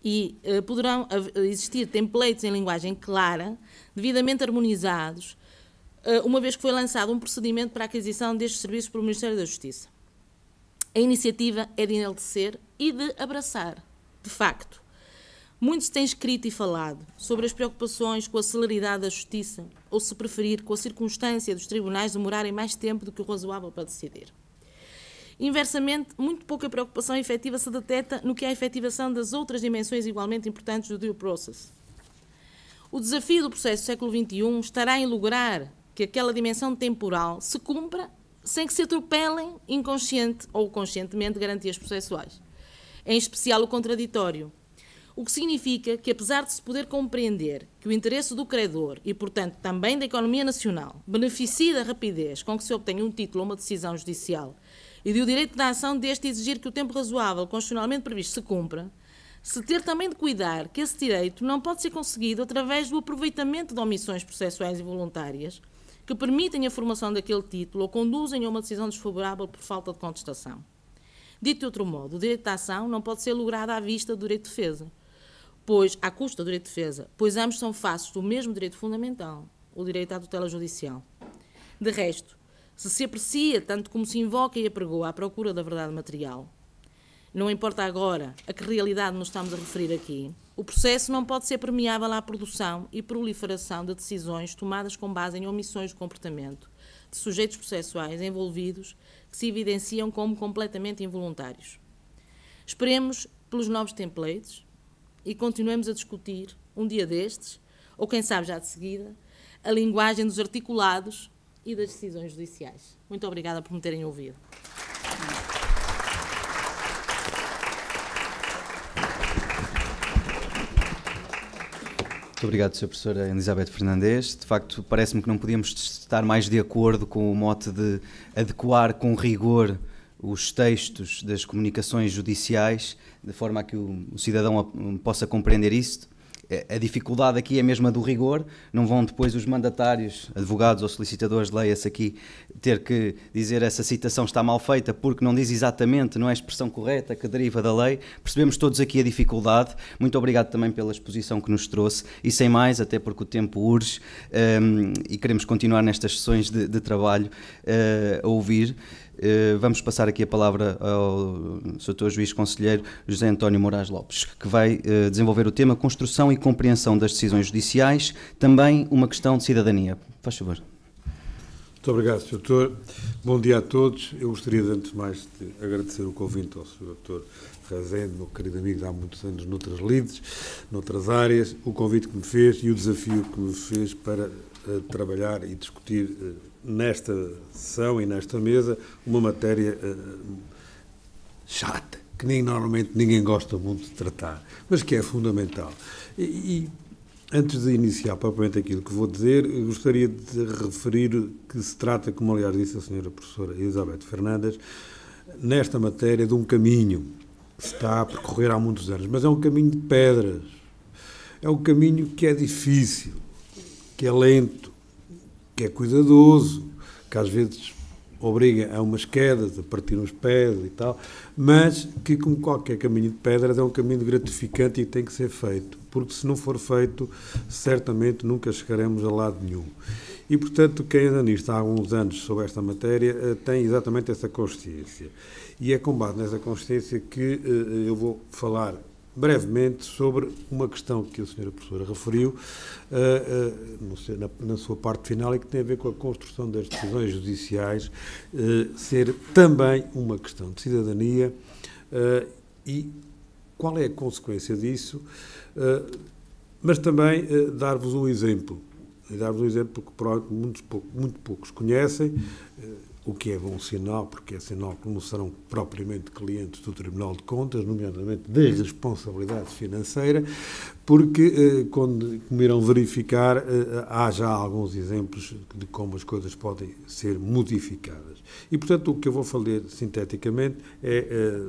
e eh, poderão existir templates em linguagem clara, devidamente harmonizados, eh, uma vez que foi lançado um procedimento para a aquisição destes serviços pelo Ministério da Justiça a iniciativa é de enaltecer e de abraçar, de facto. Muito se tem escrito e falado sobre as preocupações com a celeridade da justiça, ou se preferir, com a circunstância dos tribunais demorarem mais tempo do que o razoável para decidir. Inversamente, muito pouca preocupação efetiva se detecta no que é a efetivação das outras dimensões igualmente importantes do due process. O desafio do processo do século XXI estará em lograr que aquela dimensão temporal se cumpra sem que se atropelem inconsciente ou conscientemente garantias processuais, é, em especial o contraditório. O que significa que, apesar de se poder compreender que o interesse do credor e, portanto, também da economia nacional beneficie da rapidez com que se obtenha um título ou uma decisão judicial e do direito da ação deste exigir que o tempo razoável constitucionalmente previsto se cumpra, se ter também de cuidar que esse direito não pode ser conseguido através do aproveitamento de omissões processuais involuntárias que permitem a formação daquele título ou conduzem a uma decisão desfavorável por falta de contestação. Dito de outro modo, o direito de ação não pode ser logrado à vista do direito de defesa, pois à custa do direito de defesa, pois ambos são faces do mesmo direito fundamental, o direito à tutela judicial. De resto, se se aprecia, tanto como se invoca e apregoa, à procura da verdade material, não importa agora a que realidade nos estamos a referir aqui, o processo não pode ser permeável à produção e proliferação de decisões tomadas com base em omissões de comportamento de sujeitos processuais envolvidos que se evidenciam como completamente involuntários. Esperemos pelos novos templates e continuemos a discutir, um dia destes, ou quem sabe já de seguida, a linguagem dos articulados e das decisões judiciais. Muito obrigada por me terem ouvido. Muito obrigado, Sr. Professora Elizabeth Fernandes. De facto, parece-me que não podíamos estar mais de acordo com o mote de adequar com rigor os textos das comunicações judiciais, de forma a que o, cidadão possa compreender isso é, a dificuldade aqui é a mesma do rigor, não vão depois os mandatários, advogados ou solicitadores de leia-se aqui, ter que dizer essa citação está mal feita porque não diz exatamente, não é a expressão correta que deriva da lei. Percebemos todos aqui a dificuldade. Muito obrigado também pela exposição que nos trouxe e sem mais, até porque o tempo urge um, e queremos continuar nestas sessões de, de trabalho uh, a ouvir. Eh, vamos passar aqui a palavra ao Sr. Juiz Conselheiro José António Moraes Lopes, que vai eh, desenvolver o tema Construção e Compreensão das Decisões Judiciais, também uma questão de cidadania. Faz favor. Muito obrigado, Sr. Doutor. Bom dia a todos. Eu gostaria, de, antes de mais, de agradecer o convite ao Sr. Doutor Razende, meu querido amigo há muitos anos noutras lides, noutras áreas, o convite que me fez e o desafio que me fez para eh, trabalhar e discutir eh, nesta sessão e nesta mesa uma matéria eh, chata, que nem, normalmente ninguém gosta muito de tratar, mas que é fundamental. E, e antes de iniciar propriamente aquilo que vou dizer, gostaria de referir que se trata, como aliás disse a senhora professora Elizabeth Fernandes, nesta matéria de um caminho que se está a percorrer há muitos anos, mas é um caminho de pedras. É um caminho que é difícil que é lento, que é cuidadoso, que às vezes obriga a umas quedas, a partir uns pés e tal, mas que, como qualquer caminho de pedras, é um caminho gratificante e tem que ser feito, porque se não for feito, certamente nunca chegaremos a lado nenhum. E, portanto, quem anda nisto há alguns anos sobre esta matéria eh, tem exatamente essa consciência. E é com base nessa consciência que eh, eh, eu vou falar brevemente sobre uma questão que a senhora professora referiu eh, eh, sei, na, na, sua parte final e que tem a ver com a construção das decisões judiciais eh, ser também uma questão de cidadania e qual é a consequência disso, mas também dar-vos um exemplo. Dar-vos um exemplo que muito, pouco, muito poucos conhecem, o que é bom sinal, porque é sinal que não serão propriamente clientes do Tribunal de Contas, nomeadamente de responsabilidade financeira, porque, eh, quando, como irão verificar, eh, há já alguns exemplos de como as coisas podem ser modificadas. E, portanto, o que eu vou falar sinteticamente é eh,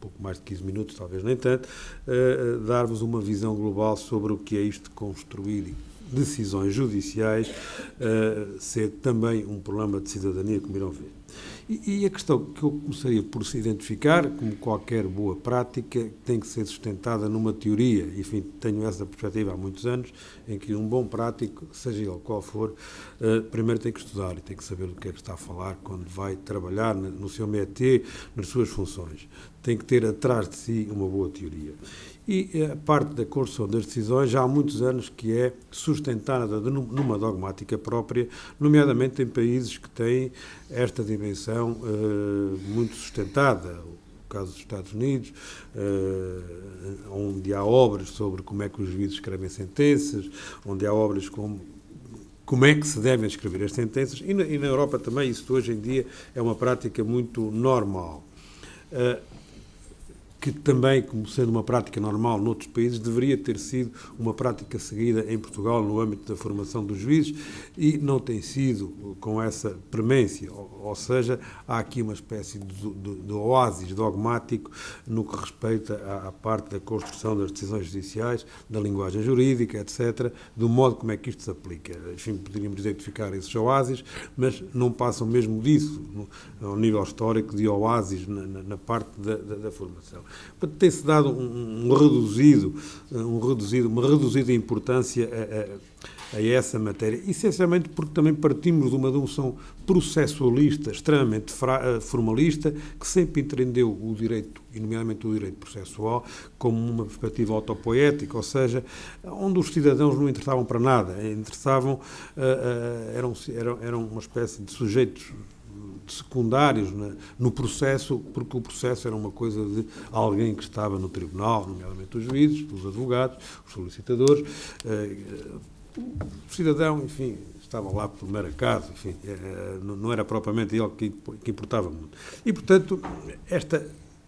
pouco mais de 15 minutos, talvez nem tanto, uh, dar-vos uma visão global sobre o que é isto de construir decisões judiciais uh, ser também um problema de cidadania, como irão ver. E, e, a questão que eu começaria por se identificar, como qualquer boa prática, tem que ser sustentada numa teoria, enfim, tenho essa perspectiva há muitos anos, em que um bom prático, seja ele qual for, uh, primeiro tem que estudar e tem que saber do que é que está a falar quando vai trabalhar no seu métier, nas suas funções. Tem que ter atrás de si uma boa teoria. E a eh, parte da construção das decisões já há muitos anos que é sustentada numa dogmática própria, nomeadamente em países que têm esta dimensão uh, muito sustentada. O caso dos Estados Unidos, uh, onde há obras sobre como é que os juízes escrevem sentenças, onde há obras como como é que se devem escrever as sentenças, e na, e na, Europa também isso hoje em dia é uma prática muito normal. Uh, que também, como sendo uma prática normal noutros países, deveria ter sido uma prática seguida em Portugal no âmbito da formação dos juízes e não tem sido com essa premência. Ou, seja, há aqui uma espécie de, de, de oásis dogmático no que respeita à, à, parte da construção das decisões judiciais, da linguagem jurídica, etc., do modo como é que isto se aplica. Enfim, poderíamos identificar esses oásis, mas não passam mesmo disso, no, ao nível histórico, de oásis na, na, na parte da, da, da formação. Tem-se dado um, reduzido, um reduzido, uma reduzida importância a, a, a, essa matéria, essencialmente porque também partimos de uma noção processualista, extremamente eh, formalista, que sempre entendeu o direito, e nomeadamente o direito processual, como uma perspectiva autopoética, ou seja, onde os cidadãos não interessavam para nada, interessavam, eh, eh, eram, eram, eram uma espécie de sujeitos secundários né, no processo, porque o processo era uma coisa de alguém que estava no tribunal, nomeadamente os juízes, os advogados, os solicitadores, eh, o cidadão, enfim, estava lá por mera casa, enfim, eh, não era propriamente ele que, que importava muito. E, portanto, esta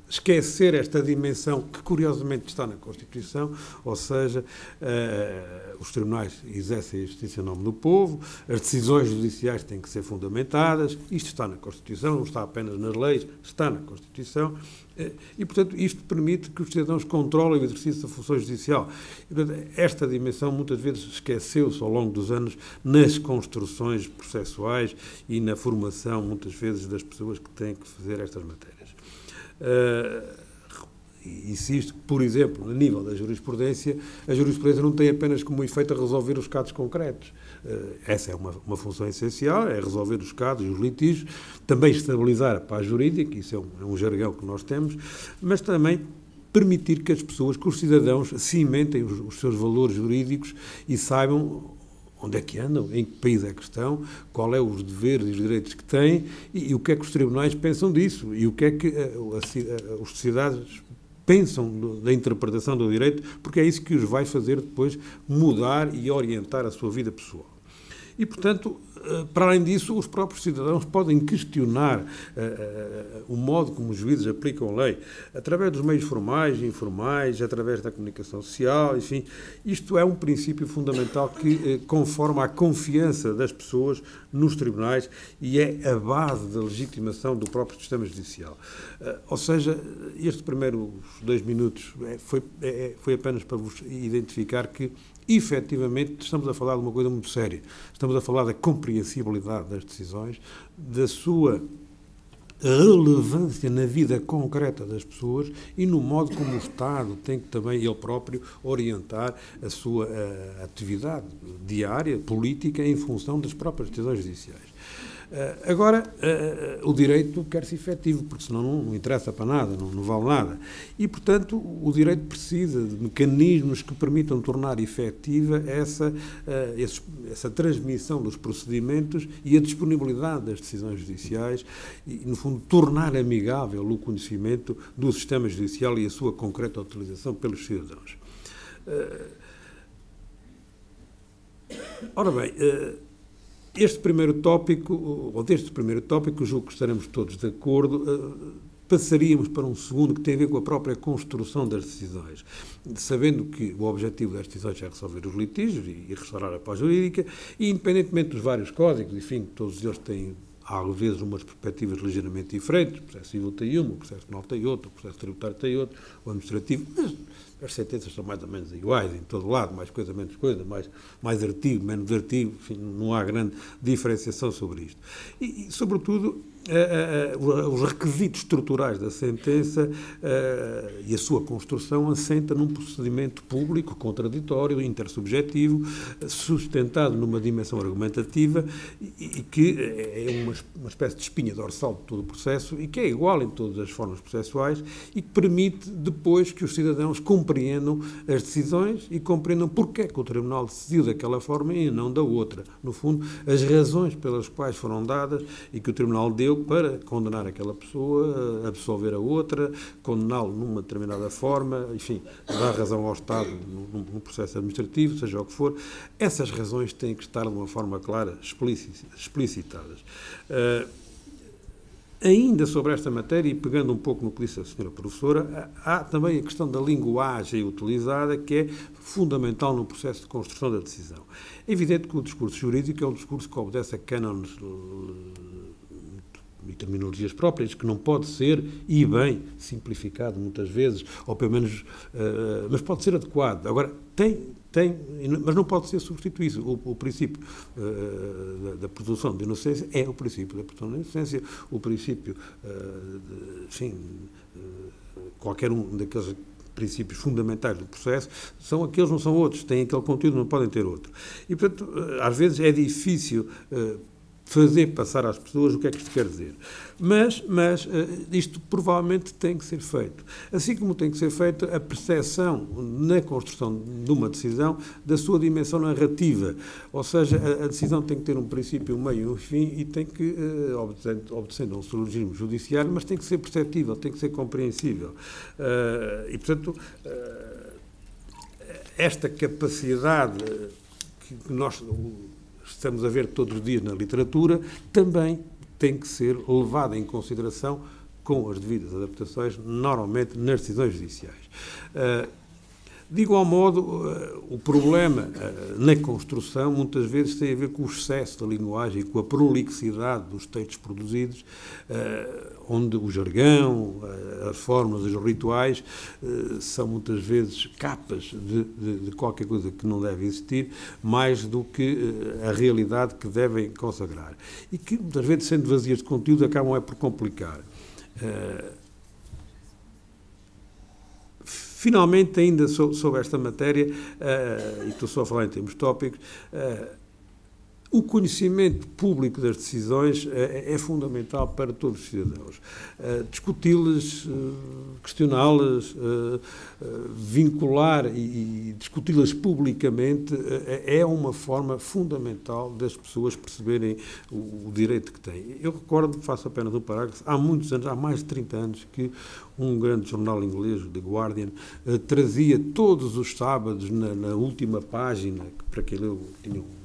esquecer esta dimensão que curiosamente está na Constituição, ou seja, eh, os tribunais exercem a justiça em nome do povo, as decisões judiciais têm que ser fundamentadas, isto está na Constituição, não está apenas nas leis, está na Constituição, eh, e, portanto, isto permite que os cidadãos controlem o exercício da função judicial. E, portanto, esta dimensão muitas vezes esqueceu-se ao longo dos anos nas construções processuais e na formação, muitas vezes, das pessoas que têm que fazer estas matérias. Uh, e insisto, por exemplo, no nível da jurisprudência, a jurisprudência não tem apenas como efeito a resolver os casos concretos. Eh, essa é uma, uma função essencial, é resolver os casos, os litígios, também estabilizar a paz jurídica, isso é um, é um jargão que nós temos, mas também permitir que as pessoas, que os cidadãos, cimentem os, os seus valores jurídicos e saibam onde é que andam, em que país é que estão, qual é os deveres e os direitos que têm e, e o que é que os tribunais pensam disso e o que é que eh, a, a, a, eh, os sociedades pensam da interpretação do direito, porque é isso que os vai fazer depois mudar e orientar a sua vida pessoal. E, portanto, eh, para além disso, os próprios cidadãos podem questionar uh, uh, o modo como os juízes aplicam a lei, através dos meios formais e informais, através da comunicação social, enfim. Isto é um princípio fundamental que uh, conforma a confiança das pessoas nos tribunais e é a base da legitimação do próprio sistema judicial. ou seja, este primeiro dois minutos é, foi, é, foi apenas para vos identificar que, efetivamente, estamos a falar de uma coisa muito séria. Estamos a falar da compreensão irrepreensibilidade das decisões, da sua relevância na vida concreta das pessoas e no modo como o Estado tem que também ele próprio orientar a sua a, eh, atividade diária, política, em função das próprias decisões judiciais. Eh, agora, eh, eh, o direito quer-se efetivo, porque senão não, não interessa para nada, não, não vale nada. E, portanto, o direito precisa de mecanismos que permitam tornar efetiva essa, essa transmissão dos procedimentos e a disponibilidade das decisões judiciais e, no fundo, tornar amigável o conhecimento do sistema judicial e a sua concreta utilização pelos cidadãos. Ora bem. Este primeiro tópico, ou deste primeiro tópico, julgo que estaremos todos de acordo, eh, passaríamos para um segundo que tem a ver com a própria construção das decisões. Sabendo que o objetivo das decisões é resolver os litígios e restaurar a paz jurídica, e independentemente dos vários códigos, enfim, todos eles têm às vezes umas perspectivas ligeiramente diferentes, o processo civil tem uma, o processo penal tem outro, o processo tributário tem outro, o administrativo, mas as sentenças são mais ou menos iguais em todo lado, mais coisa, menos coisa, mais, mais artigo, menos artigo, enfim, não há grande diferenciação sobre isto. E, e sobretudo, eh, eh, eh, os requisitos estruturais da sentença e a sua construção assenta num procedimento público, contraditório, intersubjetivo, sustentado numa dimensão argumentativa e que é uma espécie de espinha dorsal de todo o processo e que é igual em todas as formas processuais e que permite depois que os cidadãos compreendam as decisões e compreendam porque é que o Tribunal decidiu daquela forma e não da outra. No fundo, as razões pelas quais foram dadas e que o Tribunal deu eu para condenar aquela pessoa, absolver a outra, condená-lo numa determinada forma, enfim, dar razão ao Estado num processo administrativo, seja o que for. Essas razões têm que estar de uma forma clara, explicitadas. Uh, Ainda sobre esta matéria, e pegando um pouco no que disse a senhora professora, há também a questão da linguagem utilizada, que é fundamental no processo de construção da decisão. É evidente que o discurso jurídico é um discurso que obedece a cânones eh, e terminologias próprias, que não pode ser, e bem, simplificado muitas vezes, ou pelo menos, uh, mas pode ser adequado. Agora, tem, tem, mas não pode ser substituído. O, o princípio uh, da, da, produção de inocência é o princípio da produção de inocência, o princípio, uh, de, enfim, qualquer um daqueles princípios fundamentais do processo são aqueles, não são outros, têm aquele conteúdo, não podem ter outro. E, portanto, às vezes é difícil fazer passar às pessoas o que é que isto quer dizer. Mas, mas eh, isto provavelmente tem que ser feito. Assim como tem que ser feita a percepção na construção de uma decisão da sua dimensão narrativa. Ou seja, a, a decisão tem que ter um princípio, um meio e um fim e tem que, eh, obedecendo, a um sologismo judiciário, mas tem que ser perceptível, tem que ser compreensível. Uh, e, portanto, uh, esta capacidade que nós estamos a ver todos os dias na literatura, também tem que ser levada em consideração com as devidas adaptações, normalmente nas decisões judiciais. Uh, de igual modo, eh, o problema eh, na construção muitas vezes tem a ver com o excesso da linguagem, com a prolixidade dos textos produzidos, eh, onde o jargão, as formas, os rituais são muitas vezes capas de, de, de qualquer coisa que não deve existir, mais do que a realidade que devem consagrar. E que muitas vezes, sendo vazias de conteúdo, acabam é por complicar. Finalmente, ainda sobre esta matéria, eh, e estou só a falar em termos tópicos, eh, o conhecimento público das decisões eh, é, é fundamental para todos os cidadãos. Uh, Discuti-las, uh, questioná-las, uh, vincular e, e discuti-las publicamente é, é uma forma fundamental das pessoas perceberem o, o direito que têm. Eu recordo, faço apenas um parágrafo, há muitos anos, há mais de 30 anos, que um grande jornal inglês, The Guardian, trazia todos os sábados, na, na última página, que para quem leu, tinha um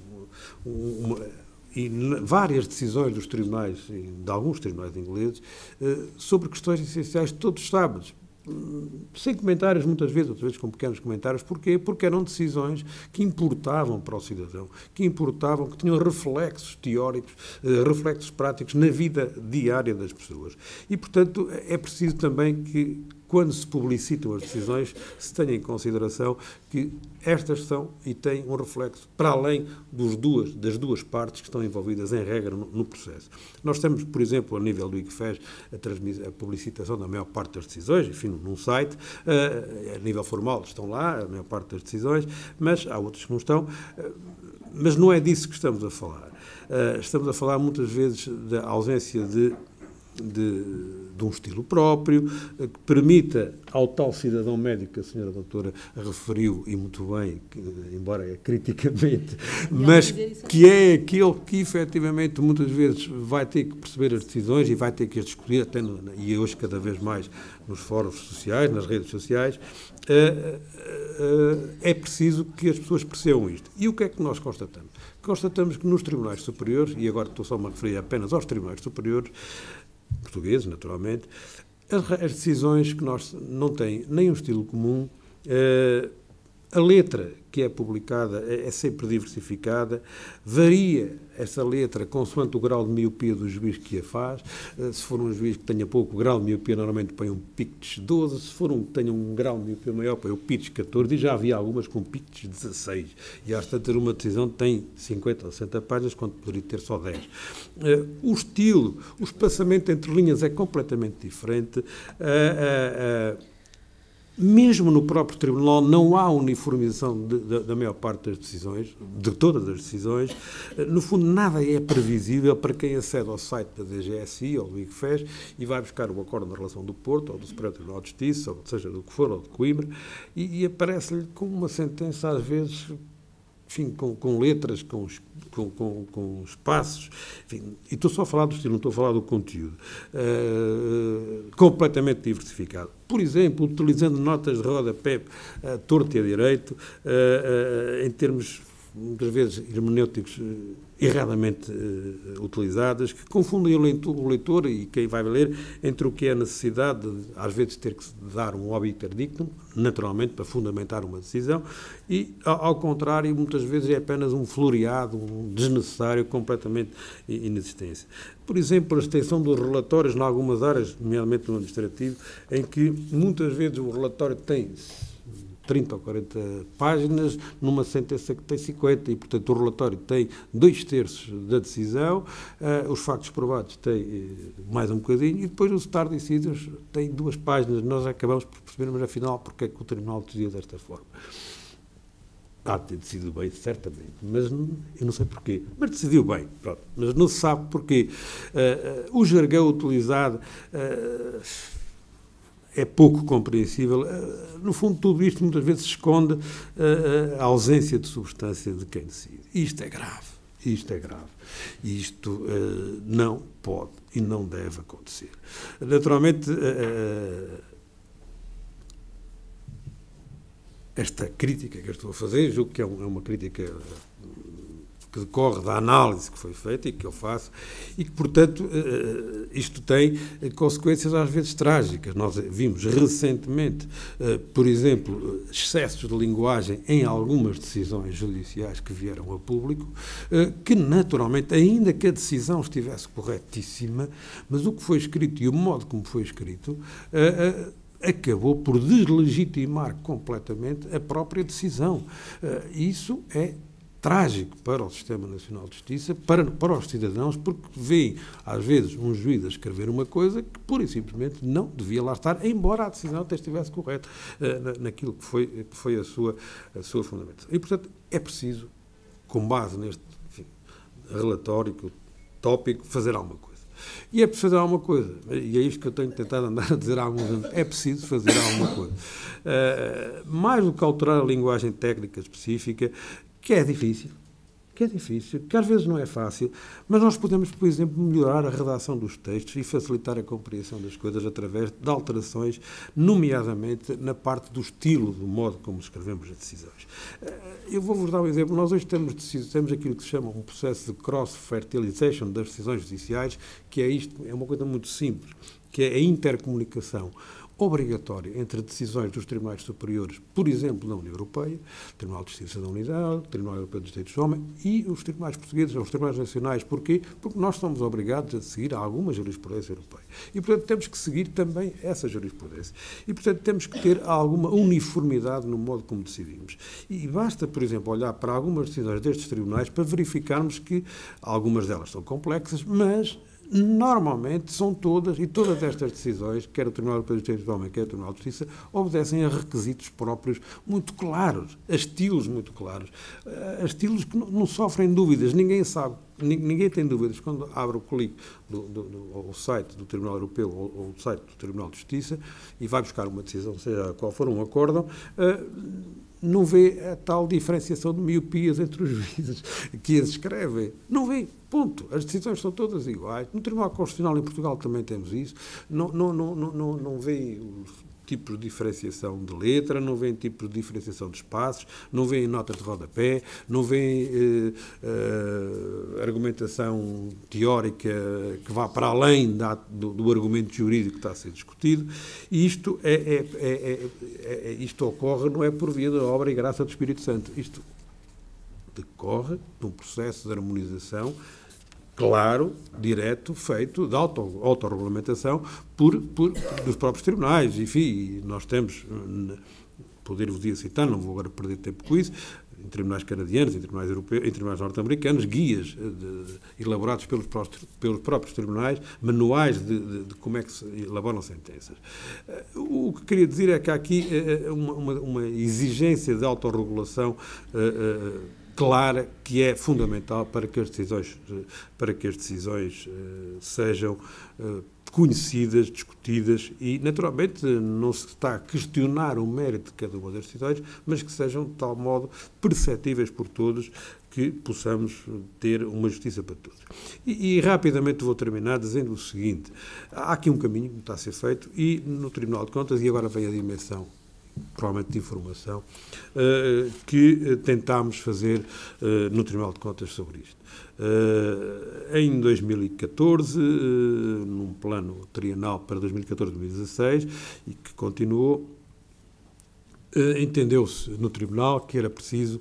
e várias decisões dos tribunais, de alguns tribunais ingleses, eh, sobre questões essenciais todos os sábados eh, sem comentários muitas vezes, outras vezes com pequenos comentários. Porquê? Porque eram decisões que importavam para o cidadão, que importavam, que tinham reflexos teóricos, eh, reflexos práticos na vida diária das pessoas. E, portanto, é preciso também que quando se publicitam as decisões, se tenha em consideração que estas são e têm um reflexo para além duas, das duas partes que estão envolvidas, em regra, no, no processo. Nós temos, por exemplo, a nível do IGFES, a, a, publicitação da maior parte das decisões, enfim, num site, uh, a nível formal estão lá, a maior parte das decisões, mas há outras que não estão. Uh, mas não é disso que estamos a falar. Uh, estamos a falar muitas vezes da ausência de de, de um estilo próprio, eh, que permita ao tal cidadão médico que a senhora doutora referiu, e muito bem, que, eh, embora é criticamente, mas que assim. é aquele que efetivamente muitas vezes vai ter que perceber as decisões e vai ter que as discutir, até no, e hoje cada vez mais nos fóruns sociais, nas redes sociais, é, é preciso que as pessoas percebam isto. E o que é que nós constatamos? Constatamos que nos tribunais superiores, e agora estou só a referir apenas aos tribunais superiores, Portugueses, naturalmente, as, as, decisões que nós não têm nem um estilo comum, eh, a letra que é publicada é, é sempre diversificada, varia essa letra consoante o grau de miopia do juiz que a faz. Eh, se for um juiz que tenha pouco grau de miopia, normalmente põe um pictes 12, se for um que tenha um grau de miopia maior, põe o pictes 14, e já havia algumas com pictes 16. E basta ter uma decisão que tem 50 ou 60 páginas, quando poderia ter só 10. Eh, o estilo, o espaçamento entre linhas é completamente diferente. Eh, mesmo no próprio tribunal não há uniformização de, de, da maior parte das decisões, de todas as decisões. Eh, no fundo, nada é previsível para quem acede ao site da DGSI ou do IGFES e vai buscar o acordo na relação do Porto ou do Supremo Tribunal de Justiça, ou seja, do que for, ou de Coimbra, e, e aparece-lhe com uma sentença, às vezes, enfim, com, com letras, com, com, com, com espaços, enfim, e estou só a falar do estilo, não estou a falar do conteúdo, uh, completamente diversificado. Por exemplo, utilizando notas de rodapé uh, eh, torto e a direito, uh, em termos muitas vezes hermenêuticos erradamente uh, utilizadas, que confundem o leitor, o leitor, e quem vai ler entre o que é a necessidade, de, às vezes, ter que dar um obiter dictum, naturalmente, para fundamentar uma decisão, e, ao, ao contrário, muitas vezes é apenas um floreado, um desnecessário, completamente inexistência. Por exemplo, a extensão dos relatórios, em algumas áreas, nomeadamente no administrativo, em que muitas vezes o relatório tem 30 ou 40 páginas numa sentença que tem 50 e, portanto, o relatório tem dois terços da decisão, uh, os factos provados têm uh, mais um bocadinho e depois o Star Decisions tem duas páginas. Nós acabamos por percebermos, afinal, porque é que o Tribunal decidiu desta forma. Há de ter decidido bem, certamente, mas eu não sei porquê. Mas decidiu bem, pronto. Mas não se sabe porquê. Uh, o jargão utilizado é pouco compreensível. Eh, no fundo, tudo isto muitas vezes esconde eh, eh, a ausência de substância de quem decide. Isto é grave, isto é grave. Isto não pode e não deve acontecer. Naturalmente, esta crítica que eu estou a fazer, julgo que é, é uma crítica que decorre da análise que foi feita e que eu faço, e que, portanto, eh, eh, isto tem eh, consequências às vezes trágicas. Nós vimos recentemente, por exemplo, excessos de linguagem em algumas decisões judiciais que vieram a público, que naturalmente, ainda que a decisão estivesse corretíssima, mas o que foi escrito e o modo como foi escrito acabou por deslegitimar completamente a própria decisão. Isso é trágico para o Sistema Nacional de Justiça, para, para os cidadãos, porque veem, às vezes, um juiz a escrever uma coisa que, pura e simplesmente, não devia lá estar, embora a decisão até estivesse correta uh, naquilo que foi, que foi a, sua, a sua fundamentação. E, portanto, é preciso, com base neste enfim, relatório, tópico, fazer alguma coisa. E é preciso fazer alguma coisa. E é isto que eu tenho tentado andar a dizer há alguns anos. É preciso fazer alguma coisa. Uh, mais do que alterar a linguagem técnica específica, que é difícil, que é difícil, que às vezes não é fácil, mas nós podemos, por exemplo, melhorar a redação dos textos e facilitar a compreensão das coisas através de alterações, nomeadamente na parte do estilo, do modo como escrevemos as decisões. Eh, eu vou-vos dar um exemplo. Nós hoje temos, temos aquilo que se chama um processo de cross-fertilization das decisões judiciais, que é isto, é uma coisa muito simples, que é a intercomunicação obrigatória entre decisões dos tribunais superiores, por exemplo, na União Europeia, Tribunal de Justiça da Unidade, Tribunal Europeu dos Direitos do Homem e os tribunais portugueses os tribunais nacionais. Porquê? Porque nós somos obrigados a seguir alguma jurisprudência europeia. E, portanto, temos que seguir também essa jurisprudência. E, portanto, temos que ter alguma uniformidade no modo como decidimos. E basta, por exemplo, olhar para algumas decisões destes tribunais para verificarmos que algumas delas são complexas, mas normalmente são todas, e todas estas decisões, quer o Tribunal Europeu dos Direitos do Homem, quer o Tribunal de Justiça, obedecem a requisitos próprios muito claros, a estilos muito claros, a estilos que não sofrem dúvidas, ninguém sabe, ninguém tem dúvidas. Quando abre o clique do, do, do, o site do Tribunal Europeu ou, ou, o site do Tribunal de Justiça e vai buscar uma decisão, seja qual for, um acórdão, uh, não vê a tal diferenciação de miopias entre os juízes que as escrevem. Não vê. Ponto. As decisões são todas iguais. No Tribunal Constitucional em Portugal também temos isso. Não, não, não, não, não, não vê os tipos de diferenciação de letra, não vêem tipo de diferenciação de espaços, não vêem nota de rodapé, não vêem eh, eh, argumentação teórica que vá para além da, do, do, argumento jurídico que está a ser discutido. E isto, é é é, é, é, é, isto ocorre não é por via da obra e graça do Espírito Santo. Isto decorre de um processo de harmonização claro, direto, feito de auto, autorregulamentação por, por, dos próprios tribunais. Enfim, nós temos, poder-vos ir citar, não vou agora perder tempo com isso, em tribunais canadianos, em tribunais europeus, em tribunais norte-americanos, guias eh, de, elaborados pelos, próprios, pelos próprios tribunais, manuais de, de, como é que se elaboram sentenças. Eh, o que queria dizer é que há aqui eh, uma, uma, uma exigência de autorregulação uh, uh, clara que é fundamental para que as decisões, para que as decisões eh, sejam eh, conhecidas, discutidas e, naturalmente, não se está a questionar o mérito de cada uma das decisões, mas que sejam de tal modo perceptíveis por todos que possamos ter uma justiça para todos. E, e, rapidamente vou terminar dizendo o seguinte: há aqui um caminho que está a ser feito e no Tribunal de Contas, e agora vem a dimensão provavelmente de informação, eh, que eh, tentámos fazer eh, no Tribunal de Contas sobre isto. Em 2014, num plano trienal para 2014-2016, e que continuou, entendeu-se no Tribunal que era preciso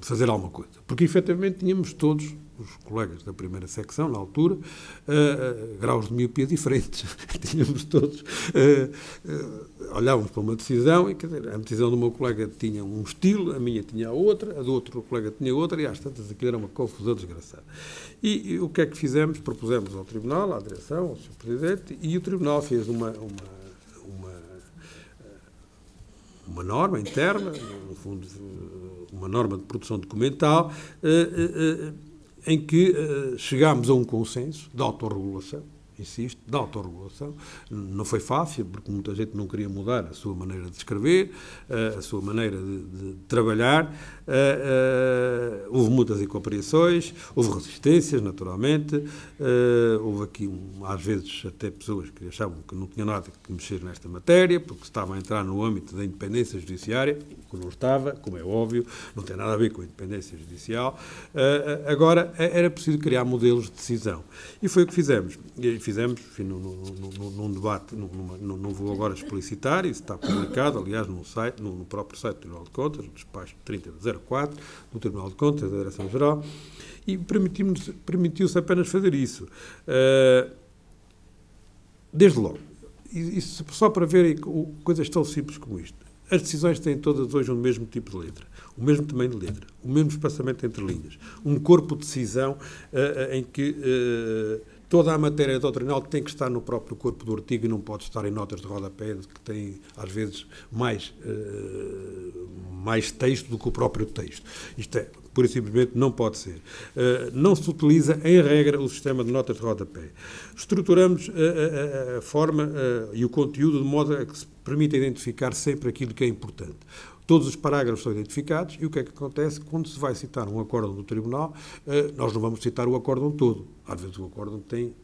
fazer alguma coisa. Porque efetivamente tínhamos todos os colegas da primeira secção, na altura, uh, uh, graus de miopia diferentes. Tínhamos todos. Uh, olhávamos para uma decisão, e quer dizer, a decisão do meu colega tinha um estilo, a minha tinha outra, a do outro colega tinha outra, e às tantas aquilo era uma confusão desgraçada. E, e o que é que fizemos? Propusemos ao Tribunal, à direção, ao Sr. Presidente, e o Tribunal fez uma, uma uma norma interna, no fundo, uma norma de produção documental, em que uh, chegámos a um consenso de autorregulação, insisto, de autorregulação. Não foi fácil, porque muita gente não queria mudar a sua maneira de escrever, uh, a sua maneira de, de trabalhar, Uh, uh, houve muitas incompreensões, houve resistências, naturalmente, uh, houve aqui, um, às vezes, até pessoas que achavam que não tinha nada que mexer nesta matéria, porque estava a entrar no âmbito da independência judiciária, que não estava, como é óbvio, não tem nada a ver com a independência judicial. agora, era preciso criar modelos de decisão. E foi o que fizemos. E fizemos, enfim, num, num, num debate, não vou agora explicitar, isso está publicado, aliás, no, site, no, no próprio site do Tribunal de Contas, despacho de 30 de 04 do Tribunal de Contas, da Direção-Geral, e permitiu-se apenas fazer isso. Eh, desde logo, isso só para verem coisas tão simples como isto. As decisões têm todas hoje o mesmo tipo de letra, o mesmo tamanho de letra, o mesmo espaçamento entre linhas, um corpo de decisão uh, uh, em que uh, toda a matéria doutrinal tem que estar no próprio corpo do artigo e não pode estar em notas de rodapé, que tem, às vezes, mais, uh, mais texto do que o próprio texto. Isto é, pura e simplesmente não pode ser. Uh, não se utiliza, em regra, o sistema de notas de rodapé. Estruturamos a, eh, a, a forma uh, e o conteúdo de modo a que se permita identificar sempre aquilo que é importante. Todos os parágrafos são identificados e o que é que acontece quando se vai citar um acórdão do Tribunal? Eh, nós não vamos citar o acórdão todo. Às vezes o acórdão tem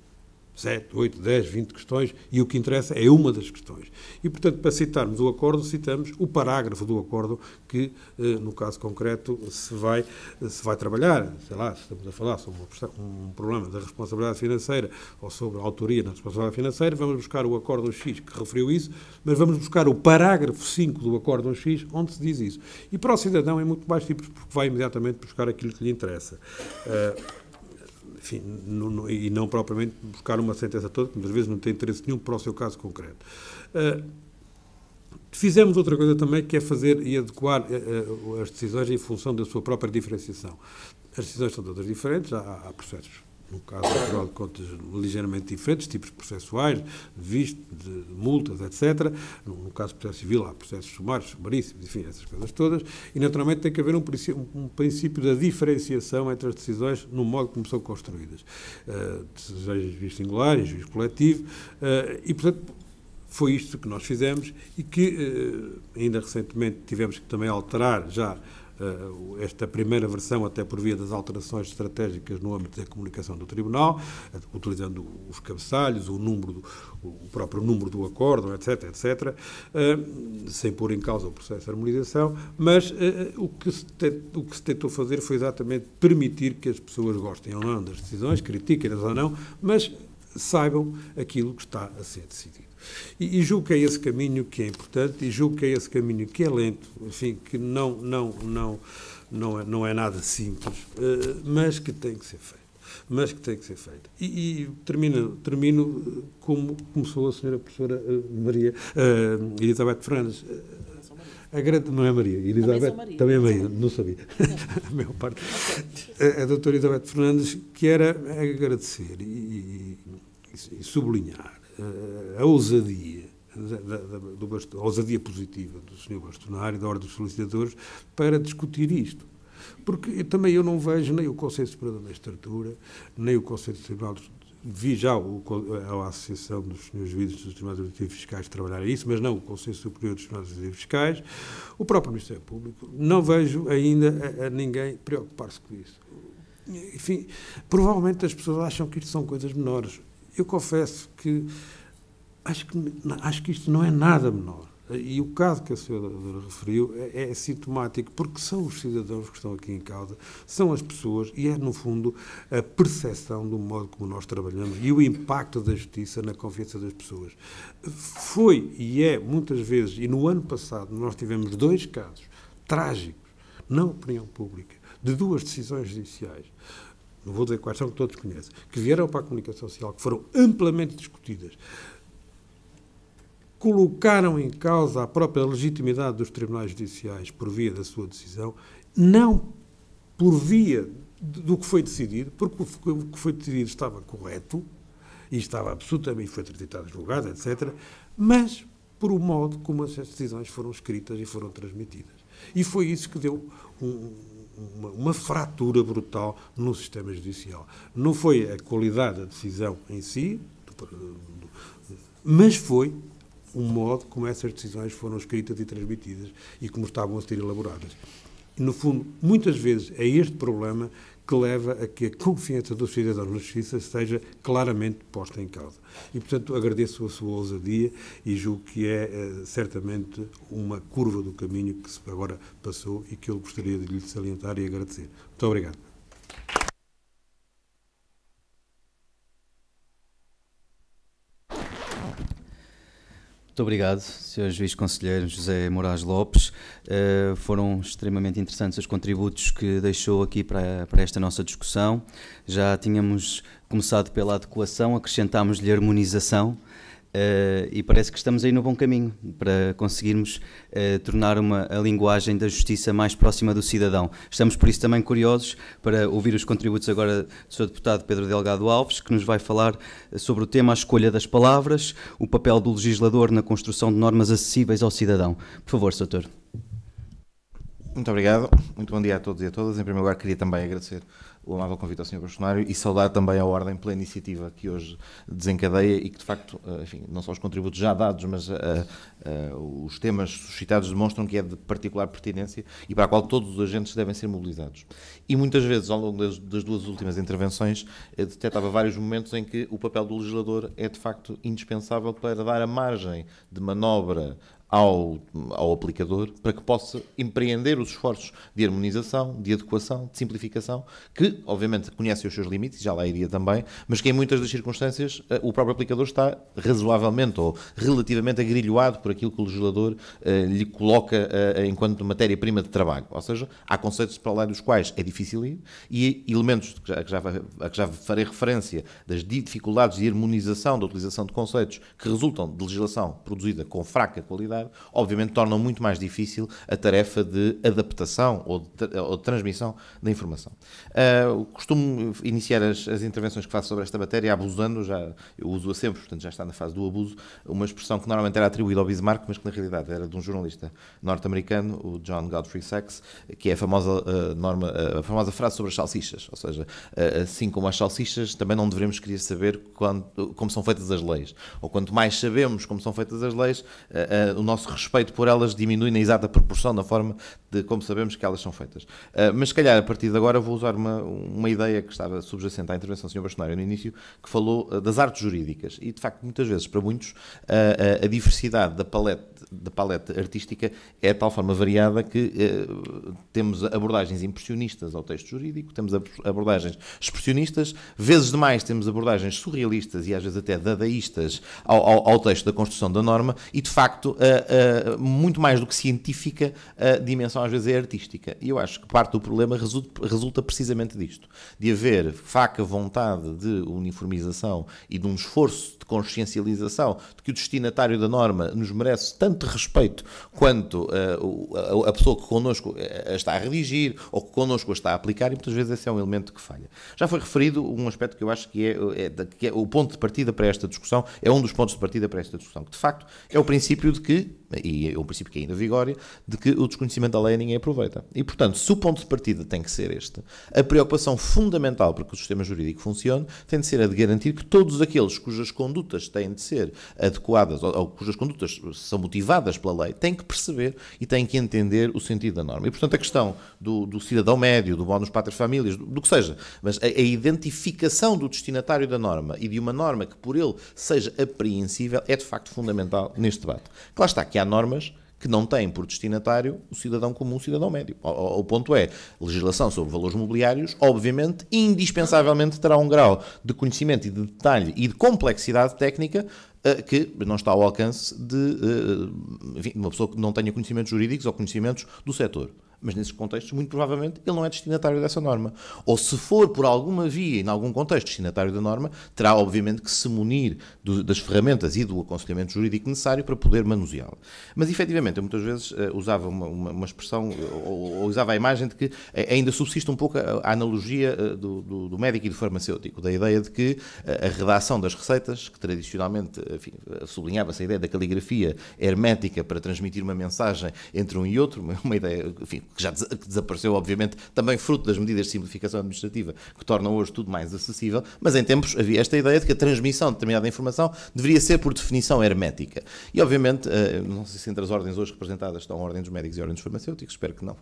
7, 8, 10, 20 questões, e o que interessa é uma das questões. E, portanto, para citarmos o acordo, citamos o parágrafo do acordo que, eh, no caso concreto, se vai, se vai trabalhar. Sei lá, se estamos a falar sobre um problema da responsabilidade financeira ou sobre a autoria da responsabilidade financeira, vamos buscar o acordo X que referiu isso, mas vamos buscar o parágrafo 5 do acordo X onde se diz isso. E para o cidadão é muito mais simples, porque vai imediatamente buscar aquilo que lhe interessa. Uh, enfim, não, não, e não propriamente buscar uma sentença toda, que muitas vezes não tem interesse nenhum para o seu caso concreto. Uh, fizemos outra coisa também, que é fazer e adequar uh, as decisões em função da sua própria diferenciação. As decisões são todas diferentes, há, há processos no caso do Tribunal de Contas, ligeiramente diferentes, tipos processuais, visto, de multas, etc. No, caso do processo civil, há processos sumários, sumaríssimos, enfim, essas coisas todas. E, naturalmente, tem que haver um, um princípio da diferenciação entre as decisões no modo como são construídas. Eh, decisões de juízo singular e juízo coletivo. Eh, e, portanto, foi isto que nós fizemos e que, eh, ainda recentemente, tivemos que também alterar já eh, esta primeira versão, até por via das alterações estratégicas no âmbito da comunicação do Tribunal, eh, utilizando os cabeçalhos, o, número do, o próprio número do acordo, etc., etc., eh, sem pôr em causa o processo de harmonização, mas o que se, o que se tentou fazer foi exatamente permitir que as pessoas gostem ou não das decisões, critiquem-nas ou não, mas saibam aquilo que está a ser decidido. E, e julgo que é esse caminho que é importante e julgo que é esse caminho que é lento, enfim, que não, não, não, não, é, não é nada simples, eh, mas que tem que ser feito. Mas que tem que ser feito. E, e termino, termino eh, como começou a senhora professora eh, Maria uh, Elizabeth Fernandes. A grande, não é Maria, Elizabeth, também, também é Maria, não sabia, a maior parte. Okay. A, a doutora Elizabeth Fernandes, que era agradecer e, e, e sublinhar eh, a ousadia da, da, do a ousadia positiva do Sr. Bastonário da Ordem dos Solicitadores para discutir isto. Porque eu, também eu não vejo nem o Conselho Superior da Magistratura, nem o Conselho Tribunal dos Vi já o, a Associação dos Senhores Juízes dos Tribunais Administrativos Fiscais trabalhar isso, mas não o Conselho Superior dos Tribunais Administrativos Fiscais, o próprio Ministério Público. Não vejo ainda a, a ninguém preocupar-se com isso. Enfim, provavelmente as pessoas acham que isto são coisas menores eu confesso que acho que, acho que isto não é nada menor. E o caso que a senhora referiu é, é, sintomático, porque são os cidadãos que estão aqui em causa, são as pessoas e é, no fundo, a percepção do modo como nós trabalhamos e o impacto da justiça na confiança das pessoas. Foi e é, muitas vezes, e no ano passado nós tivemos dois casos trágicos na opinião pública de duas decisões judiciais não vou dizer quais são, que todos conhecem, que vieram para a comunicação social, que foram amplamente discutidas, colocaram em causa a própria legitimidade dos tribunais judiciais por via da sua decisão, não por via do que foi decidido, porque o que foi decidido estava correto e estava absolutamente, foi tratado, julgado, etc., mas por o modo como essas decisões foram escritas e foram transmitidas. E foi isso que deu um, uma, uma, fratura brutal no sistema judicial. Não foi a qualidade da decisão em si, mas foi o modo como essas decisões foram escritas e transmitidas e como estavam a ser elaboradas. no fundo, muitas vezes é este problema que leva a que a confiança dos cidadãos na justiça seja claramente posta em causa. E, portanto, agradeço a sua ousadia e julgo que é eh, certamente uma curva do caminho que se agora passou e que eu gostaria de lhe salientar e agradecer. Muito obrigado. Muito obrigado, Sr. Juiz Conselheiro José Moraes Lopes. Uh, foram extremamente interessantes os contributos que deixou aqui para, para esta nossa discussão. Já tínhamos começado pela adequação, acrescentámos-lhe harmonização Uh, e parece que estamos aí no bom caminho para conseguirmos uh, tornar uma, a linguagem da justiça mais próxima do cidadão. Estamos, por isso, também curiosos para ouvir os contributos agora do Sr. Deputado Pedro Delgado Alves, que nos vai falar eh, sobre o tema a escolha das palavras, o papel do legislador na construção de normas acessíveis ao cidadão. Por favor, Sr. Doutor. Muito obrigado, muito bom dia a todos e a todas. Em primeiro lugar, queria também agradecer o amável convite ao Sr. Bolsonaro e saudar também a Ordem pela iniciativa que hoje desencadeia e que, de facto, eh, enfim, não só os contributos já dados, mas eh, eh, os temas suscitados demonstram que é de particular pertinência e para a qual todos os agentes devem ser mobilizados. E muitas vezes, ao longo das, das duas últimas intervenções, detectava vários momentos em que o papel do legislador é, de facto, indispensável para dar a margem de manobra ao, ao aplicador para que possa empreender os esforços de harmonização, de adequação, de simplificação, que obviamente conhece os seus limites, já lá iria também, mas que em muitas das circunstâncias eh, o próprio aplicador está razoavelmente ou relativamente agrilhoado por aquilo que o legislador uh, lhe coloca uh, enquanto matéria-prima de trabalho. Ou seja, há conceitos para lá dos quais é difícil ir e elementos que já, que já, a que já farei referência das dificuldades de harmonização da utilização de conceitos que resultam de legislação produzida com fraca qualidade obviamente tornam muito mais difícil a tarefa de adaptação ou de, ou de transmissão da informação. Uh, costumo iniciar as, as, intervenções que faço sobre esta matéria abusando, já, uso-a sempre, portanto já está na fase do abuso, uma expressão que normalmente era atribuída ao Bismarck, mas que na realidade era de um jornalista norte-americano, o John Godfrey Sachs, que é a famosa, uh, norma, ah, a famosa frase sobre as salsichas, ou seja, uh, assim como as salsichas, também não devemos querer saber quando, como são feitas as leis, ou quanto mais sabemos como são feitas as leis, uh, nosso respeito por elas diminui na exata proporção da forma de como sabemos que elas são feitas. Uh, mas se calhar a partir de agora vou usar uma, uma ideia que estava subjacente à intervenção do Sr. Bastonário no início, que falou uh, das artes jurídicas. E de facto, muitas vezes, para muitos, ah, a diversidade da paleta da paleta artística é de tal forma variada que eh, temos abordagens impressionistas ao texto jurídico, temos abordagens expressionistas, vezes demais temos abordagens surrealistas e às vezes até dadaístas ao, ao, ao texto da construção da norma e, de facto, a, muito mais do que científica, a dimensão às vezes é artística. E eu acho que parte do problema resulta, resulta precisamente disto, de haver faca vontade de uniformização e de um esforço consciencialização de que o destinatário da norma nos merece tanto respeito quanto uh, a, pessoa que connosco a eh, está a redigir ou que connosco a está a aplicar, e muitas vezes esse é um elemento que falha. Já foi referido um aspecto que eu acho que é, é, que é o ponto de partida para esta discussão, é um dos pontos de partida para esta discussão, que de facto é o princípio de que e é um princípio que é ainda vigora, de que o desconhecimento da lei ninguém aproveita. E, portanto, se o ponto de partida tem que ser este, a preocupação fundamental para que o sistema jurídico funcione tem de ser a de garantir que todos aqueles cujas condutas têm de ser adequadas ou, ou cujas condutas são motivadas pela lei têm que perceber e têm que entender o sentido da norma. E, portanto, a questão do, do cidadão médio, do bónus pátria famílias, do, do, que seja, mas a, a identificação do destinatário da norma e de uma norma que por ele seja apreensível é, de facto, fundamental neste debate. Claro está que há há normas que não têm por destinatário o cidadão comum, o cidadão médio. O, o ponto é, legislação sobre valores mobiliários, obviamente, indispensavelmente terá um grau de conhecimento e de detalhe e de complexidade técnica eh, que não está ao alcance de, eh, eh, enfim, de uma pessoa que não tenha conhecimentos jurídicos ou conhecimentos do setor mas nesses contextos, muito provavelmente, ele não é destinatário dessa norma. Ou se for por alguma via, em algum contexto, destinatário da norma, terá obviamente que se munir do, das ferramentas e do aconselhamento jurídico necessário para poder manuseá-la. Mas efetivamente, eu muitas vezes uh, usava uma, uma, uma expressão, ou, ou, usava a imagem de que eh, ainda subsiste um pouco a, a analogia uh, do, do, do, médico e do farmacêutico, da ideia de que a redação das receitas, que tradicionalmente sublinhava-se a ideia da caligrafia hermética para transmitir uma mensagem entre um e outro, uma ideia, enfim, que já des que desapareceu, obviamente, também fruto das medidas de simplificação administrativa, que tornam hoje tudo mais acessível, mas em tempos havia esta ideia de que a transmissão de determinada informação deveria ser, por definição, hermética. E, obviamente, eh, não sei se entre as ordens hoje representadas estão a Ordem dos Médicos e a Ordem dos Farmacêuticos, espero que não.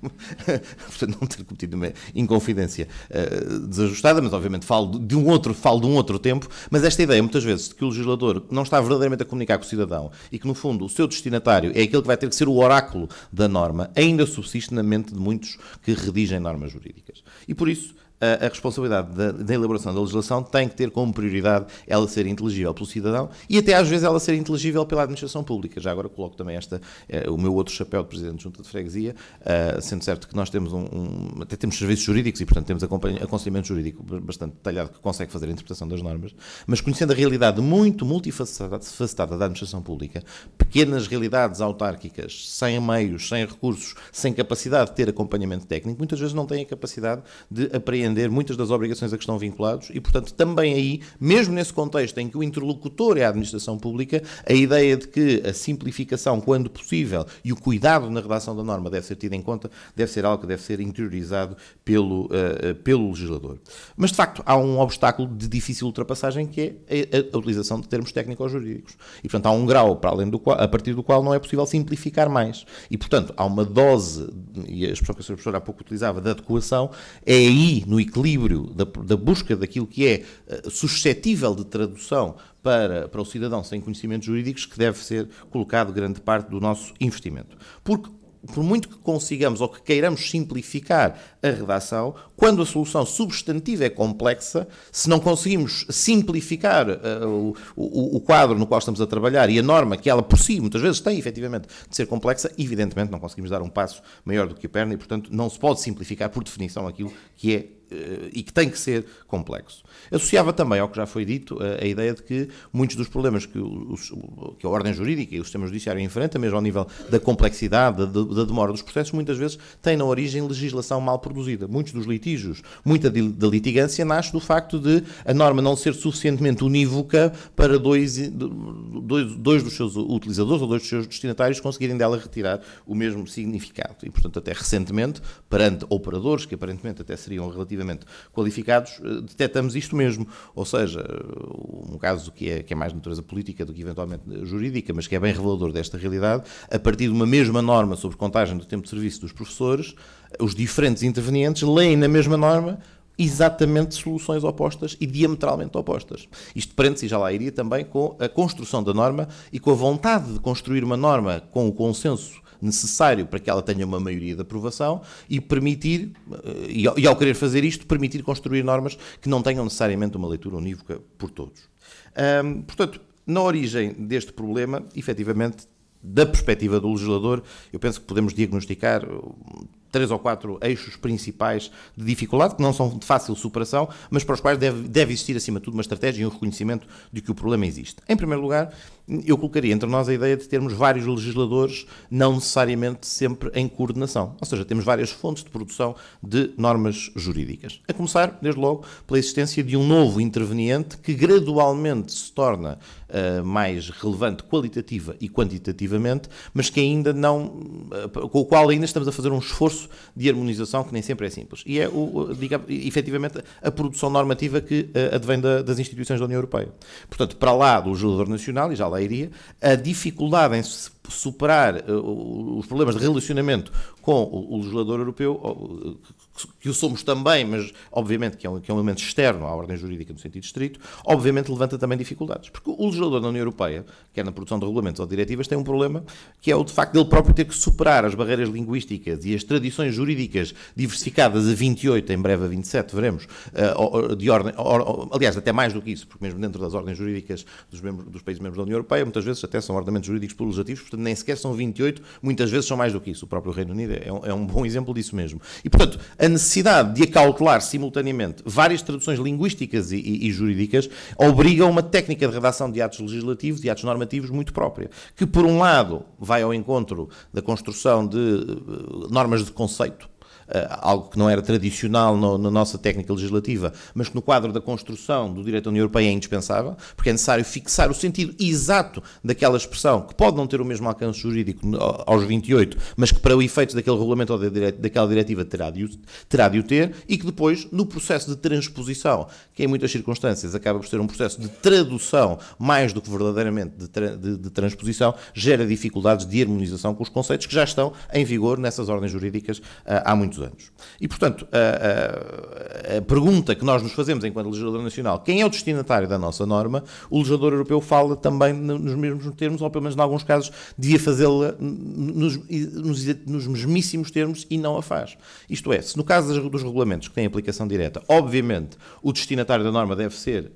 Portanto, não ter cometido uma inconfidência eh, desajustada, mas, obviamente, falo de um outro, falo de um outro tempo, mas esta ideia, muitas vezes, de que o legislador não está verdadeiramente a comunicar com o cidadão e que, no fundo, o seu destinatário é aquele que vai ter que ser o oráculo da norma, ainda subsiste na mente de muitos que redigem normas jurídicas. E por isso, a, a responsabilidade da, da, elaboração da legislação tem que ter como prioridade ela ser inteligível pelo cidadão e até às vezes ela ser inteligível pela administração pública. Já agora coloco também esta, eh, o meu outro chapéu de Presidente de Junta de Freguesia, eh, sendo certo que nós temos um, um, até temos serviços jurídicos e, portanto, temos aconselhamento jurídico bastante detalhado que consegue fazer a interpretação das normas, mas conhecendo a realidade muito multifacetada da administração pública, pequenas realidades autárquicas, sem meios, sem recursos, sem capacidade de ter acompanhamento técnico, muitas vezes não têm a capacidade de apreender muitas das obrigações a que estão vinculados e, portanto, também aí, mesmo nesse contexto em que o interlocutor é a administração pública, a ideia de que a simplificação, quando possível, e o cuidado na redação da norma deve ser tido em conta, deve ser algo que deve ser interiorizado pelo, uh, pelo legislador. Mas, de facto, há um obstáculo de difícil ultrapassagem que é a, a utilização de termos técnicos jurídicos. E, portanto, há um grau para além do qual, a partir do qual não é possível simplificar mais. E, portanto, há uma dose, e a expressão que a professora há pouco utilizava, de adequação, é aí, no equilíbrio, da, da busca daquilo que é eh, suscetível de tradução para, para o cidadão sem conhecimentos jurídicos, que deve ser colocado grande parte do nosso investimento. Porque por muito que consigamos ou que queiramos simplificar a redação, quando a solução substantiva é complexa, se não conseguimos simplificar uh, o, o, quadro no qual estamos a trabalhar e a norma que ela por si muitas vezes tem efetivamente de ser complexa, evidentemente não conseguimos dar um passo maior do que a perna e, portanto, não se pode simplificar por definição aquilo que é eh, e que tem que ser complexo. Associava também ao que já foi dito a, eh, a ideia de que muitos dos problemas que, os, que a ordem jurídica e o sistema judiciário enfrentam mesmo ao nível da complexidade, da, da demora dos processos, muitas vezes têm na origem legislação mal produzida. Muitos dos litígios, muita da litigância nasce do facto de a norma não ser suficientemente unívoca para dois, eh, dois, dois dos seus utilizadores ou dois dos seus destinatários conseguirem dela retirar o mesmo significado. E, portanto, até recentemente, perante operadores que aparentemente até seriam relativamente efetivamente qualificados, eh, detectamos isto mesmo. Ou seja, um caso que é, que é mais natureza política do que eventualmente jurídica, mas que é bem revelador desta realidade, a partir de uma mesma norma sobre contagem do tempo de serviço dos professores, os diferentes intervenientes leem na mesma norma exatamente soluções opostas e diametralmente opostas. Isto prende-se, já lá iria, também com a construção da norma e com a vontade de construir uma norma com o consenso necessário para que ela tenha uma maioria de aprovação e permitir, eh, e ao querer fazer isto, permitir construir normas que não tenham necessariamente uma leitura unívoca por todos. Hum, portanto, na origem deste problema, efetivamente, da perspectiva do legislador, eu penso que podemos diagnosticar três ou quatro eixos principais de dificuldade, que não são de fácil superação, mas para os quais deve, deve existir, acima de tudo, uma estratégia e um reconhecimento de que o problema existe. Em primeiro lugar, eu colocaria entre nós a ideia de termos vários legisladores, não necessariamente sempre em coordenação. Ou seja, temos várias fontes de produção de normas jurídicas. A começar, desde logo, pela existência de um novo interveniente que gradualmente se torna uh, mais relevante qualitativa e quantitativamente, mas que ainda não, uh, com o qual ainda estamos a fazer um esforço de harmonização que nem sempre é simples. E é, o, diga, efetivamente, a produção normativa que uh, advém da, das instituições da União Europeia. Portanto, para lá do legislador nacional, e já lá iria, a dificuldade em se superar os problemas de relacionamento com o, legislador europeu, que o somos também, mas obviamente que é, um, que é um elemento externo à ordem jurídica no sentido estrito, obviamente levanta também dificuldades. Porque o legislador da União Europeia, quer na produção de regulamentos ou de diretivas, tem um problema que é o de facto dele próprio ter que superar as barreiras linguísticas e as tradições jurídicas diversificadas a 28, em breve a 27, veremos, eh, de ordem, aliás, até mais do que isso, porque mesmo dentro das ordens jurídicas dos, membros, dos países membros da União Europeia, muitas vezes até são ordenamentos jurídicos por legislativos, portanto nem sequer são 28, muitas vezes são mais do que isso. O próprio Reino Unido é, é um, é um bom exemplo disso mesmo. E, portanto, a a necessidade de acautelar simultaneamente várias traduções linguísticas e, e, e jurídicas obriga a uma técnica de redação de atos legislativos e atos normativos muito própria, que por um lado vai ao encontro da construção de eh, normas de conceito, eh, algo que não era tradicional no, na nossa técnica legislativa, mas que no quadro da construção do direito da União Europeia é indispensável, porque é necessário fixar o sentido exato daquela expressão, que pode não ter o mesmo alcance jurídico aos 28, mas que para o efeito daquele regulamento ou daquela diretiva terá de, terá de o ter, e que depois, no processo de transposição, que em muitas circunstâncias acaba por ser um processo de tradução mais do que verdadeiramente de, tra de, de transposição, gera dificuldades de harmonização com os conceitos que já estão em vigor nessas ordens jurídicas eh, há muitos muitos anos. E, portanto, a, a, a, pergunta que nós nos fazemos enquanto legislador nacional, quem é o destinatário da nossa norma, o legislador europeu fala também nos mesmos termos, ou pelo menos em alguns casos, devia fazê-la nos, nos, nos mesmíssimos termos e não a faz. Isto é, se no caso dos regulamentos que têm aplicação direta, obviamente o destinatário da norma deve ser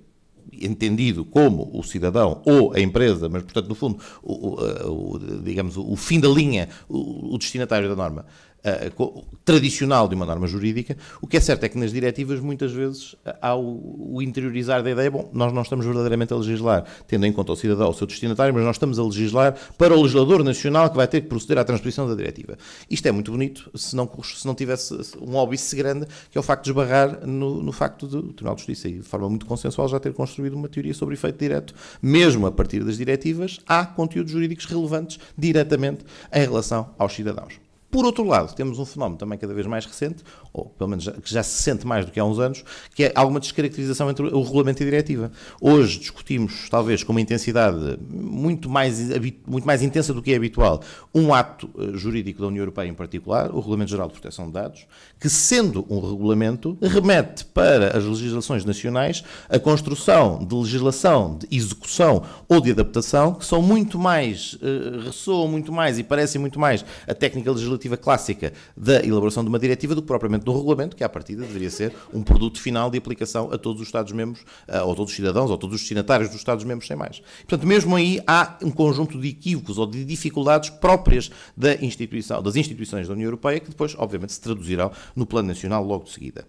entendido como o cidadão ou a empresa, mas portanto no fundo o, o, eh, o digamos o fim da linha, o, o destinatário da norma uh, tradicional de uma norma jurídica. O que é certo é que nas diretivas, muitas vezes, eh, há o, o, interiorizar da ideia, bom, nós não estamos verdadeiramente a legislar, tendo em conta o cidadão, o seu destinatário, mas nós estamos a legislar para o legislador nacional que vai ter que proceder à transposição da diretiva. Isto é muito bonito se não, se não tivesse um óbice grande, que é o facto de esbarrar no, no facto de o Tribunal de Justiça, e de forma muito consensual, já ter construído uma teoria sobre efeito direto, mesmo a partir das diretivas, há conteúdos jurídicos relevantes diretamente em relação aos cidadãos. Por outro lado, temos um fenómeno também cada vez mais recente, ou pelo menos já, que já se sente mais do que há uns anos, que é alguma descaracterização entre o regulamento e a diretiva. Hoje discutimos, talvez com uma intensidade muito mais, muito mais intensa do que é habitual, um ato eh, jurídico da União Europeia em particular, o Regulamento Geral de Proteção de Dados, que sendo um regulamento, remete para as legislações nacionais a construção de legislação de execução ou de adaptação, que são muito mais, eh, ressoam muito mais e parecem muito mais a técnica legislativa legislativa clássica da elaboração de uma diretiva do que propriamente do regulamento, que à partida deveria ser um produto final de aplicação a todos os Estados-membros, eh, ou todos os cidadãos, ou todos os destinatários dos Estados-membros, sem mais. Portanto, mesmo aí há um conjunto de equívocos ou de dificuldades próprias da instituição, das instituições da União Europeia, que depois, obviamente, se traduzirão no plano nacional logo de seguida.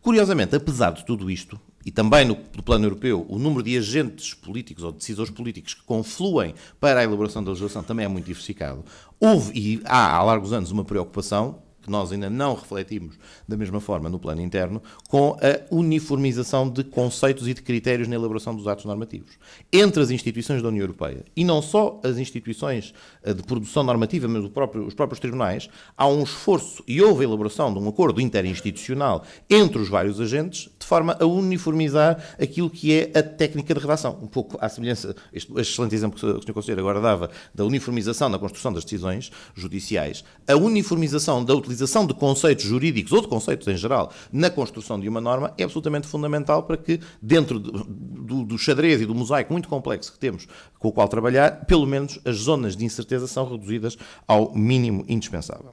Curiosamente, apesar de tudo isto, e também no, do plano europeu, o número de agentes políticos ou de decisores políticos que confluem para a elaboração da legislação também é muito diversificado houve e há há largos anos uma preocupação que nós ainda não refletimos da mesma forma no plano interno, com a uniformização de conceitos e de critérios na elaboração dos atos normativos entre as instituições da União Europeia e não só as instituições eh, de produção normativa, mas próprio, os próprios tribunais, há um esforço e houve a elaboração de um acordo interinstitucional entre os vários agentes de forma a uniformizar aquilo que é a técnica de redação. Um pouco à semelhança, este excelente exemplo que o Sr. Conselheiro agora dava da uniformização na construção das decisões judiciais, a uniformização da utilização utilização de conceitos jurídicos ou de conceitos em geral na construção de uma norma é absolutamente fundamental para que, dentro do, do, do xadrez e do mosaico muito complexo que temos com o qual trabalhar, pelo menos as zonas de incerteza são reduzidas ao mínimo indispensável.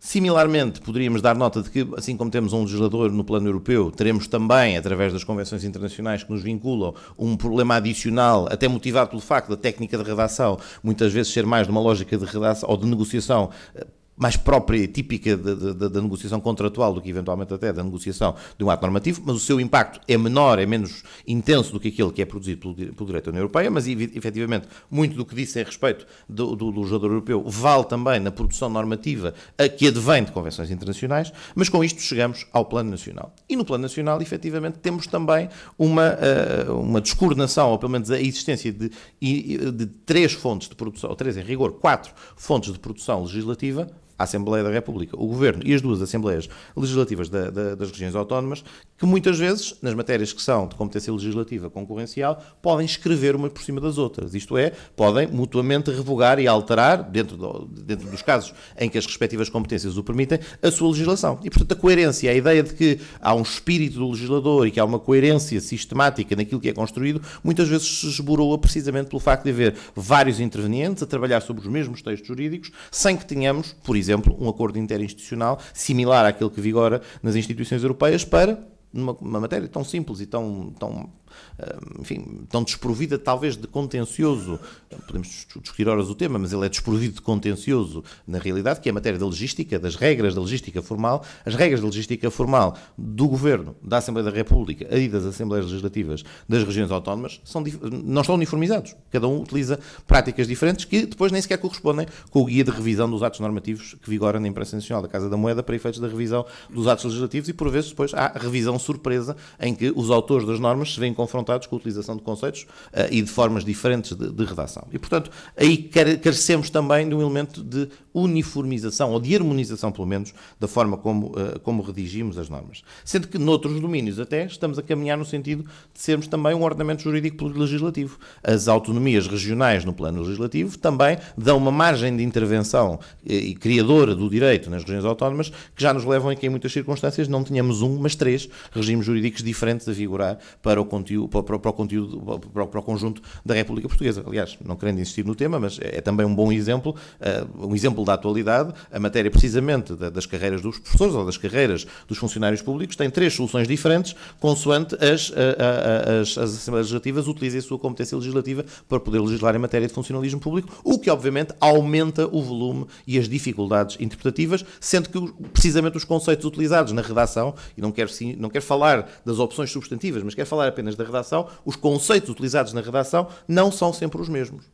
Similarmente, poderíamos dar nota de que, assim como temos um legislador no plano europeu, teremos também, através das convenções internacionais que nos vinculam, um problema adicional, até motivado pelo facto da técnica de redação muitas vezes ser mais de uma lógica de redação ou de negociação eh, mais própria e típica da negociação contratual do que eventualmente até da negociação de um ato normativo, mas o seu impacto é menor, é menos intenso do que aquele que é produzido pelo, pelo direito da União Europeia, mas efetivamente muito do que disse em respeito do, do, do europeu vale também na produção normativa a que advém de convenções internacionais, mas com isto chegamos ao plano nacional. E no plano nacional, efetivamente, temos também uma, eh, uma descoordenação, ou pelo menos a existência de, de três fontes de produção, ou três em rigor, quatro fontes de produção legislativa a Assembleia da República, o Governo e as duas Assembleias Legislativas da, da, das regiões autónomas, que muitas vezes, nas matérias que são de competência legislativa concorrencial, podem escrever uma por cima das outras. Isto é, podem mutuamente revogar e alterar, dentro, do, dentro dos casos em que as respectivas competências o permitem, a sua legislação. E, portanto, a coerência, a ideia de que há um espírito do legislador e que há uma coerência sistemática naquilo que é construído, muitas vezes se esboroa precisamente pelo facto de haver vários intervenientes a trabalhar sobre os mesmos textos jurídicos, sem que tenhamos, por exemplo, exemplo, um acordo interinstitucional similar àquele que vigora nas instituições europeias para uma, uma matéria tão simples e tão, tão eh, enfim, tão desprovida talvez de contencioso, eh, podemos discutir horas o tema, mas ele é desprovido de contencioso na realidade, que é a matéria da logística, das regras da logística formal, as regras da logística formal do Governo, da Assembleia da República e das Assembleias Legislativas das regiões autónomas são, não estão uniformizados. Cada um utiliza práticas diferentes que depois nem sequer correspondem com o guia de revisão dos atos normativos que vigora na imprensa nacional da Casa da Moeda para efeitos da revisão dos atos legislativos e por vezes depois há revisão surpresa em que os autores das normas se veem com confrontados com a utilização de conceitos eh, e de formas diferentes de, de redação. E, portanto, aí carecemos também de um elemento de uniformização, ou de harmonização, pelo menos, da forma como, eh, como redigimos as normas. Sendo que, noutros domínios até, estamos a caminhar no sentido de sermos também um ordenamento jurídico legislativo. As autonomias regionais no plano legislativo também dão uma margem de intervenção eh, e criadora do direito nas regiões autónomas que já nos levam a que, em muitas circunstâncias, não tenhamos um, mas três regimes jurídicos diferentes a vigorar para o conteúdo para, para, para o conteúdo, para, para, o conjunto da República Portuguesa. Aliás, não querendo insistir no tema, mas é, é também um bom exemplo, eh, um exemplo da atualidade, a matéria precisamente das carreiras dos professores ou das carreiras dos funcionários públicos tem três soluções diferentes, consoante as, eh, as, as Assembleias Legislativas utilizem a sua competência legislativa para poder legislar em matéria de funcionalismo público, o que obviamente aumenta o volume e as dificuldades interpretativas, sendo que precisamente os conceitos utilizados na redação, e não quero, sim, não quero falar das opções substantivas, mas quero falar apenas da redação, os conceitos utilizados na redação não são sempre os mesmos.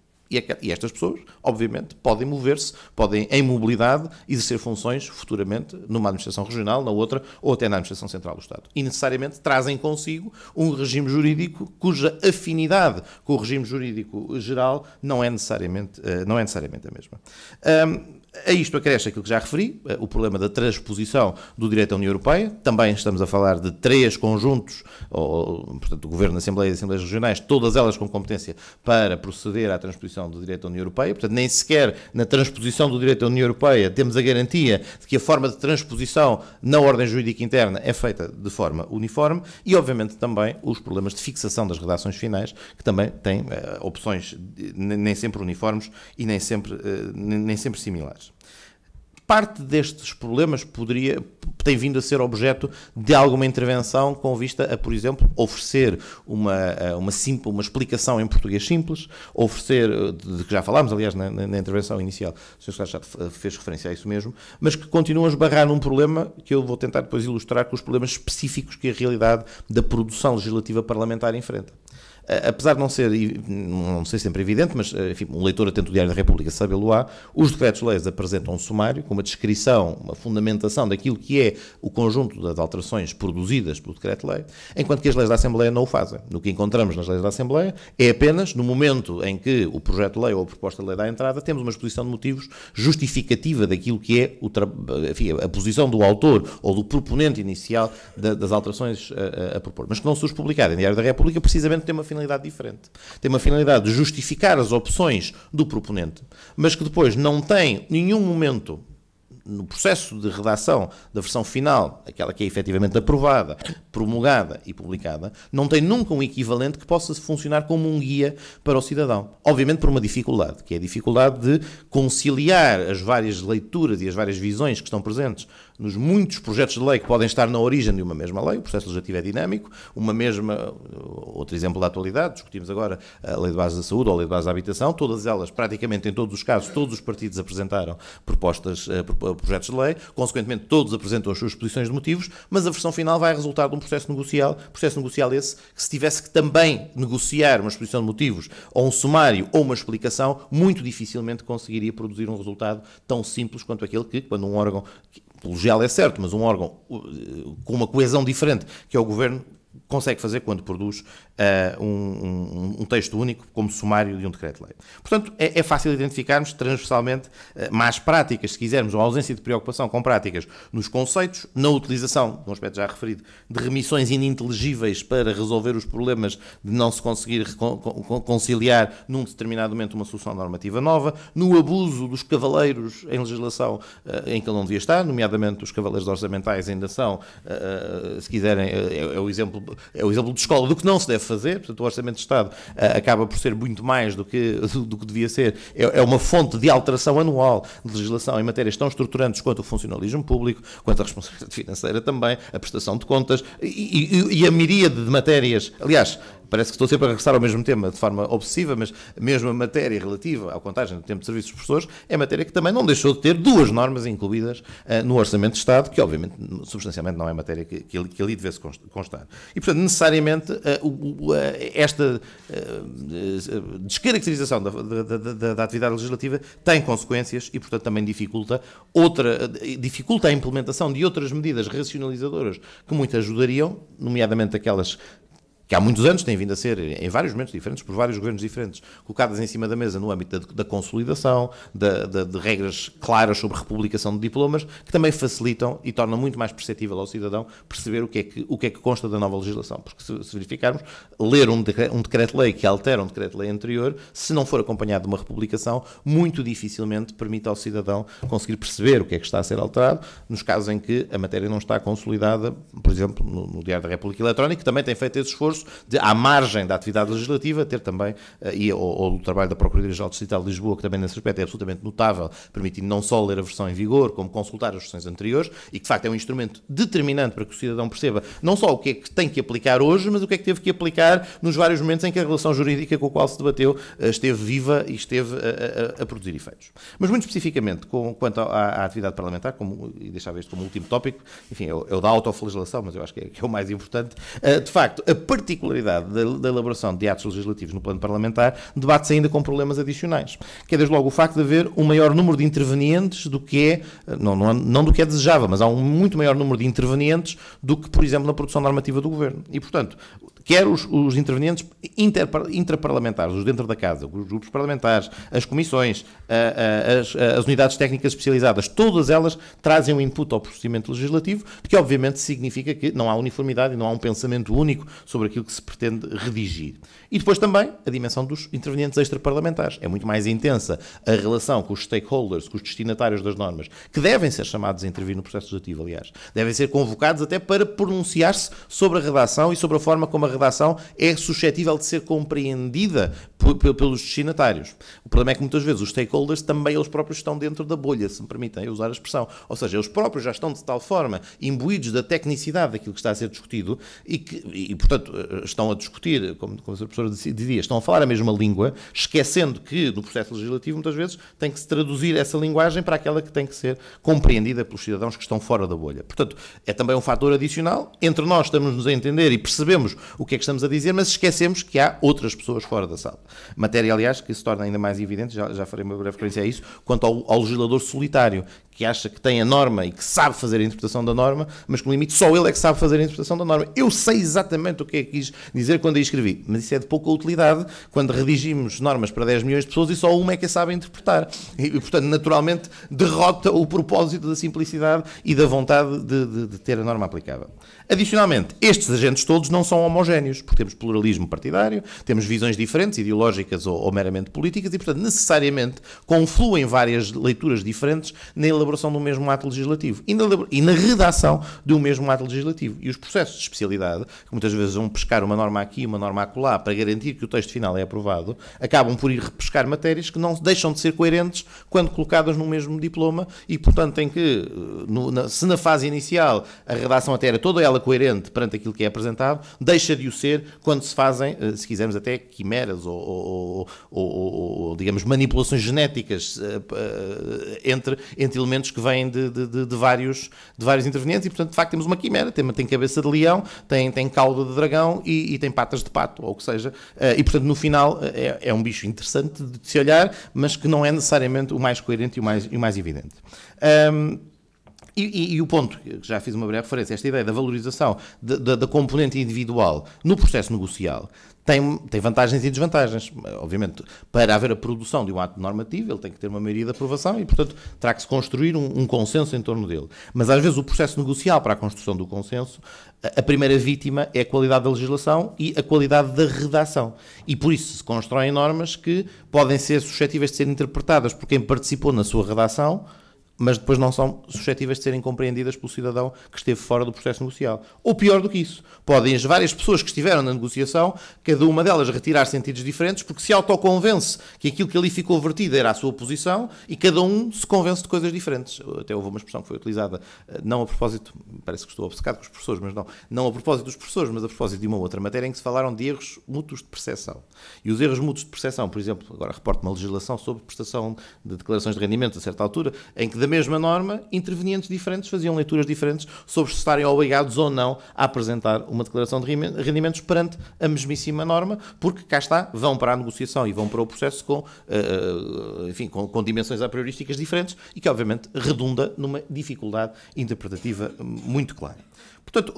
E, estas pessoas, obviamente, podem mover-se, podem, em mobilidade, exercer funções futuramente numa administração regional, na outra, ou até na administração central do Estado. E necessariamente trazem consigo um regime jurídico cuja afinidade com o regime jurídico geral não é necessariamente, eh, não é necessariamente a mesma. A isto acresce aquilo que já referi, eh, o problema da transposição do direito à União Europeia. Também estamos a falar de três conjuntos, ou, portanto, o Governo, a Assembleia e as Assembleias Regionais, todas elas com competência para proceder à transposição do direito à União Europeia. Portanto, nem sequer na transposição do direito à União Europeia temos a garantia de que a forma de transposição na ordem jurídica interna é feita de forma uniforme. E, obviamente, também os problemas de fixação das redações finais, que também têm uh, opções nem sempre uniformes e nem sempre, uh, nem sempre similares. Parte destes problemas poderia, tem vindo a ser objeto de alguma intervenção com vista a, por exemplo, oferecer uma, eh, uma, simples, uma explicação em português simples, oferecer, eh, de que já falámos, aliás, na, na intervenção inicial, o Sr. já eh, fez referência a isso mesmo, mas que continua a esbarrar num problema que eu vou tentar depois ilustrar com os problemas específicos que a realidade da produção legislativa parlamentar enfrenta. Eh, apesar de não ser, não ser sempre evidente, mas eh, enfim, um leitor atento do Diário da República sabe lo há, os decretos-leis apresentam um sumário com uma descrição, uma fundamentação daquilo que é o conjunto das alterações produzidas pelo decreto-lei, enquanto que as leis da Assembleia não o fazem. O que encontramos nas leis da Assembleia é apenas no momento em que o projeto-lei ou a proposta-lei dá entrada, temos uma exposição de motivos justificativa daquilo que é o, enfim, a posição do autor ou do proponente inicial das alterações a, eh, a, a propor, mas que não surge publicada em Diário da República precisamente tem uma finalidade diferente. Tem uma finalidade de justificar as opções do proponente, mas que depois não tem nenhum momento no processo de redação da versão final, aquela que é efetivamente aprovada, promulgada e publicada, não tem nunca um equivalente que possa funcionar como um guia para o cidadão. Obviamente por uma dificuldade, que é a dificuldade de conciliar as várias leituras e as várias visões que estão presentes nos muitos projetos de lei que podem estar na origem de uma mesma lei, o processo legislativo é dinâmico, uma mesma, uh, outro exemplo da atualidade, discutimos agora a Lei de Base da Saúde ou a Lei de Base da Habitação, todas elas, praticamente em todos os casos, todos os partidos apresentaram propostas, uh, uh, projetos de lei, consequentemente todos apresentam as suas posições de motivos, mas a versão final vai resultar de um processo negocial, processo negocial esse que se tivesse que também negociar uma exposição de motivos ou um sumário ou uma explicação, muito dificilmente conseguiria produzir um resultado tão simples quanto aquele que, quando um órgão pelo GEL é certo, mas um órgão uh, com uma coesão diferente, que é o governo, consegue fazer quando produz uh, um, um, um, texto único como sumário de um decreto-lei. Portanto, é, é, fácil identificarmos transversalmente uh, más práticas, se quisermos, ou ausência de preocupação com práticas nos conceitos, na utilização, num aspecto já referido, de remissões ininteligíveis para resolver os problemas de não se conseguir conciliar num determinado momento uma solução normativa nova, no abuso dos cavaleiros em legislação uh, em que ele não devia estar, nomeadamente os cavaleiros orçamentais ainda são, uh, se quiserem, é, é o exemplo é o exemplo de escola, do que não se deve fazer, portanto o Orçamento de Estado uh, acaba por ser muito mais do que, do, que devia ser, é, é, uma fonte de alteração anual de legislação em matérias tão estruturantes quanto o funcionalismo público, quanto a responsabilidade financeira também, a prestação de contas e, e, e a miríade de matérias, aliás, Parece que estou sempre a regressar ao mesmo tema de forma obsessiva, mas mesmo a matéria relativa à contagem do tempo de serviço dos professores é matéria que também não deixou de ter duas normas incluídas uh, no Orçamento de Estado, que obviamente substancialmente não é matéria que, que, ali, que ali devesse constar. E, portanto, necessariamente uh, uh, esta descaracterização da, da, da, da, atividade legislativa tem consequências e, portanto, também dificulta, outra, dificulta a implementação de outras medidas racionalizadoras que muito ajudariam, nomeadamente aquelas que há muitos anos têm vindo a ser, em vários momentos diferentes, por vários governos diferentes, colocadas em cima da mesa no âmbito da, da consolidação, da, da, de regras claras sobre republicação de diplomas, que também facilitam e tornam muito mais perceptível ao cidadão perceber o que é que, o que, é que consta da nova legislação. Porque se, se verificarmos, ler um, um decreto-lei que altera um decreto-lei anterior, se não for acompanhado de uma republicação, muito dificilmente permite ao cidadão conseguir perceber o que é que está a ser alterado, nos casos em que a matéria não está consolidada, por exemplo, no, no Diário da República Eletrónica, que também tem feito esse esforço esforço de, à margem da atividade legislativa, ter também, eh, e, ou, ou o trabalho da Procuradoria-Geral Distrital de Lisboa, que também nesse aspecto é absolutamente notável, permitindo não só ler a versão em vigor, como consultar as versões anteriores, e que de facto é um instrumento determinante para que o cidadão perceba não só o que é que tem que aplicar hoje, mas o que é que teve que aplicar nos vários momentos em que a relação jurídica com a qual se debateu eh, esteve viva e esteve a, eh, a, a produzir efeitos. Mas muito especificamente com, quanto à, à, atividade parlamentar, como, e deixava este como último tópico, enfim, é o, é o da autoflagelação, mas eu acho que é, que é o mais importante, de facto, a partir particularidade da, da elaboração de atos legislativos no plano parlamentar debate-se ainda com problemas adicionais, que é desde logo o facto de haver um maior número de intervenientes do que é, não, não, não do que é desejável, mas há um muito maior número de intervenientes do que, por exemplo, na produção normativa do governo. E, portanto, quer os, os intervenientes inter, intraparlamentares, os dentro da casa, os grupos parlamentares, as comissões, as, as unidades técnicas especializadas, todas elas trazem um input ao procedimento legislativo, que obviamente significa que não há uniformidade e não há um pensamento único sobre aquilo que se pretende redigir. E depois também a dimensão dos intervenientes extraparlamentares. É muito mais intensa a relação com os stakeholders, com os destinatários das normas, que devem ser chamados a intervir no processo legislativo, aliás. Devem ser convocados até para pronunciar-se sobre a redação e sobre a forma como a redação é suscetível de ser compreendida pelos destinatários. O problema é que muitas vezes os stakeholders também eles próprios estão dentro da bolha, se me permitem usar a expressão. Ou seja, eles próprios já estão de tal forma imbuídos da tecnicidade daquilo que está a ser discutido e que, e, portanto, eh, estão a discutir, como, como a professora dizia, estão a falar a mesma língua, esquecendo que no processo legislativo muitas vezes tem que se traduzir essa linguagem para aquela que tem que ser compreendida pelos cidadãos que estão fora da bolha. Portanto, é também um fator adicional. Entre nós estamos-nos a entender e percebemos o o que é que estamos a dizer, mas esquecemos que há outras pessoas fora da sala. Matéria, aliás, que se torna ainda mais evidente, já, já farei uma breve referência a isso, quanto ao, ao legislador solitário, que acha que tem a norma e que sabe fazer a interpretação da norma, mas que no limite só ele é que sabe fazer a interpretação da norma. Eu sei exatamente o que é que quis dizer quando a escrevi, mas isso é de pouca utilidade quando redigimos normas para 10 milhões de pessoas e só uma é que a sabe interpretar. E, portanto, naturalmente, derrota o propósito da simplicidade e da vontade de, de, de ter a norma aplicável. Adicionalmente, estes agentes todos não são homogéneos, porque temos pluralismo partidário, temos visões diferentes, ideológicas ou, ou meramente políticas, e, portanto, necessariamente confluem várias leituras diferentes na elaboração do mesmo ato legislativo e na, e na redação do mesmo ato legislativo. E os processos de especialidade, que muitas vezes vão pescar uma norma aqui, e uma norma acolá, para garantir que o texto final é aprovado, acabam por ir repescar matérias que não deixam de ser coerentes quando colocadas no mesmo diploma e, portanto, tem que, eh, no, na, se na fase inicial a redação até era toda ela coerente perante aquilo que é apresentado, deixa de o ser quando se fazem, eh, se quisermos até, quimeras ou, ou, ou, ou digamos, manipulações genéticas eh, eh, entre, entre elementos que vêm de, de, de, vários, de vários intervenientes e, portanto, de facto, temos uma quimera, tem, tem cabeça de leão, tem, tem cauda de dragão e, e tem patas de pato, ou o que seja, e, portanto, no final é, é um bicho interessante de se olhar, mas que não é necessariamente o mais coerente e o mais, e o mais evidente. Um, e, e, e, o ponto, que já fiz uma breve referência, esta ideia da valorização da componente individual no processo negocial tem, tem vantagens e desvantagens. Obviamente, para haver a produção de um ato normativo, ele tem que ter uma maioria de aprovação e, portanto, terá que se construir um, um consenso em torno dele. Mas, às vezes, o processo negocial para a construção do consenso, a, a primeira vítima é a qualidade da legislação e a qualidade da redação. E, por isso, se constroem normas que podem ser suscetíveis de ser interpretadas por quem participou na sua redação mas depois não são suscetíveis de serem compreendidas pelo cidadão que esteve fora do processo negocial. Ou pior do que isso, podem as várias pessoas que estiveram na negociação, cada uma delas retirar sentidos diferentes, porque se autoconvence que aquilo que ali ficou vertido era a sua posição e cada um se convence de coisas diferentes. Até houve uma expressão que foi utilizada, eh, não a propósito, parece que estou obcecado com os professores, mas não, não a propósito dos professores, mas a propósito de uma outra matéria em que se falaram de erros mútuos de percepção. E os erros mútuos de percepção, por exemplo, agora reporto uma legislação sobre prestação de declarações de rendimento a certa altura, em que da mesma norma, intervenientes diferentes faziam leituras diferentes sobre se estarem obrigados ou não a apresentar uma declaração de rendimentos perante a mesmíssima norma, porque cá está, vão para a negociação e vão para o processo com, eh, eh, enfim, com, com dimensões a priorísticas diferentes e que, obviamente, redunda numa dificuldade interpretativa muito clara. Portanto,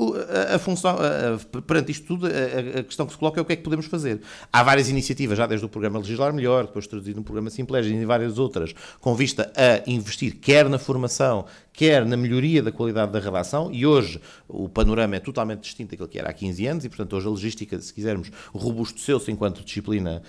a, função, a, a, perante isto tudo, a, a, questão que se coloca é o que é que podemos fazer. Há várias iniciativas, já desde o programa Legislar Melhor, depois traduzido no programa Simples e várias outras, com vista a investir quer na formação, quer na melhoria da qualidade da redação, e hoje o panorama é totalmente distinto daquele que era há 15 anos, e portanto hoje a logística, se quisermos, robusteceu-se enquanto disciplina,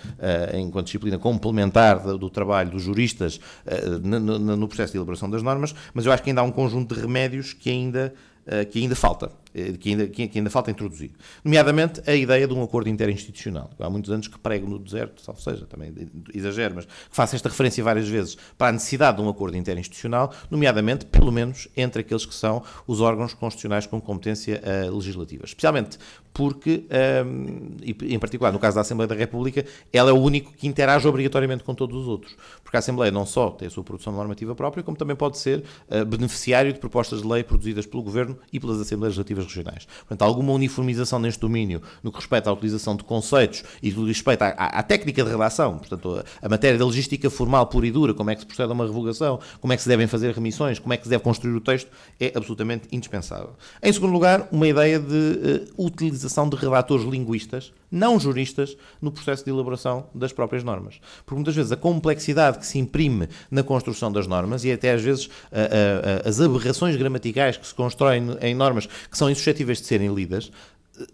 uh, enquanto disciplina complementar do, do trabalho dos juristas uh, eh, no, no, no processo de elaboração das normas, mas eu acho que ainda há um conjunto de remédios que ainda eh, que ainda falta. Eh, que ainda, que ainda falta introduzir. Nomeadamente a ideia de um acordo interinstitucional. Há muitos anos que prego no deserto, salvo seja, também exagero, mas faço esta referência várias vezes para a necessidade de um acordo interinstitucional, nomeadamente, pelo menos, entre aqueles que são os órgãos constitucionais com competência uh, legislativa. Especialmente porque, um, ehm, e, em particular no caso da Assembleia da República, ela é o único que interage obrigatoriamente com todos os outros. Porque a Assembleia não só tem a sua produção normativa própria, como também pode ser uh, beneficiário de propostas de lei produzidas pelo Governo e pelas Assembleias Legislativas regionais. Portanto, alguma uniformização neste domínio no que respeita à utilização de conceitos e no que respeita à, à, à técnica de redação, portanto, a, a, matéria da logística formal pura e dura, como é que se procede a uma revogação, como é que se devem fazer remissões, como é que se deve construir o texto, é absolutamente indispensável. Em segundo lugar, uma ideia de uh, utilização de redatores linguistas não juristas no processo de elaboração das próprias normas. Porque muitas vezes a complexidade que se imprime na construção das normas e até às vezes a, a, a, as aberrações gramaticais que se constroem em normas que são insuscetíveis de serem lidas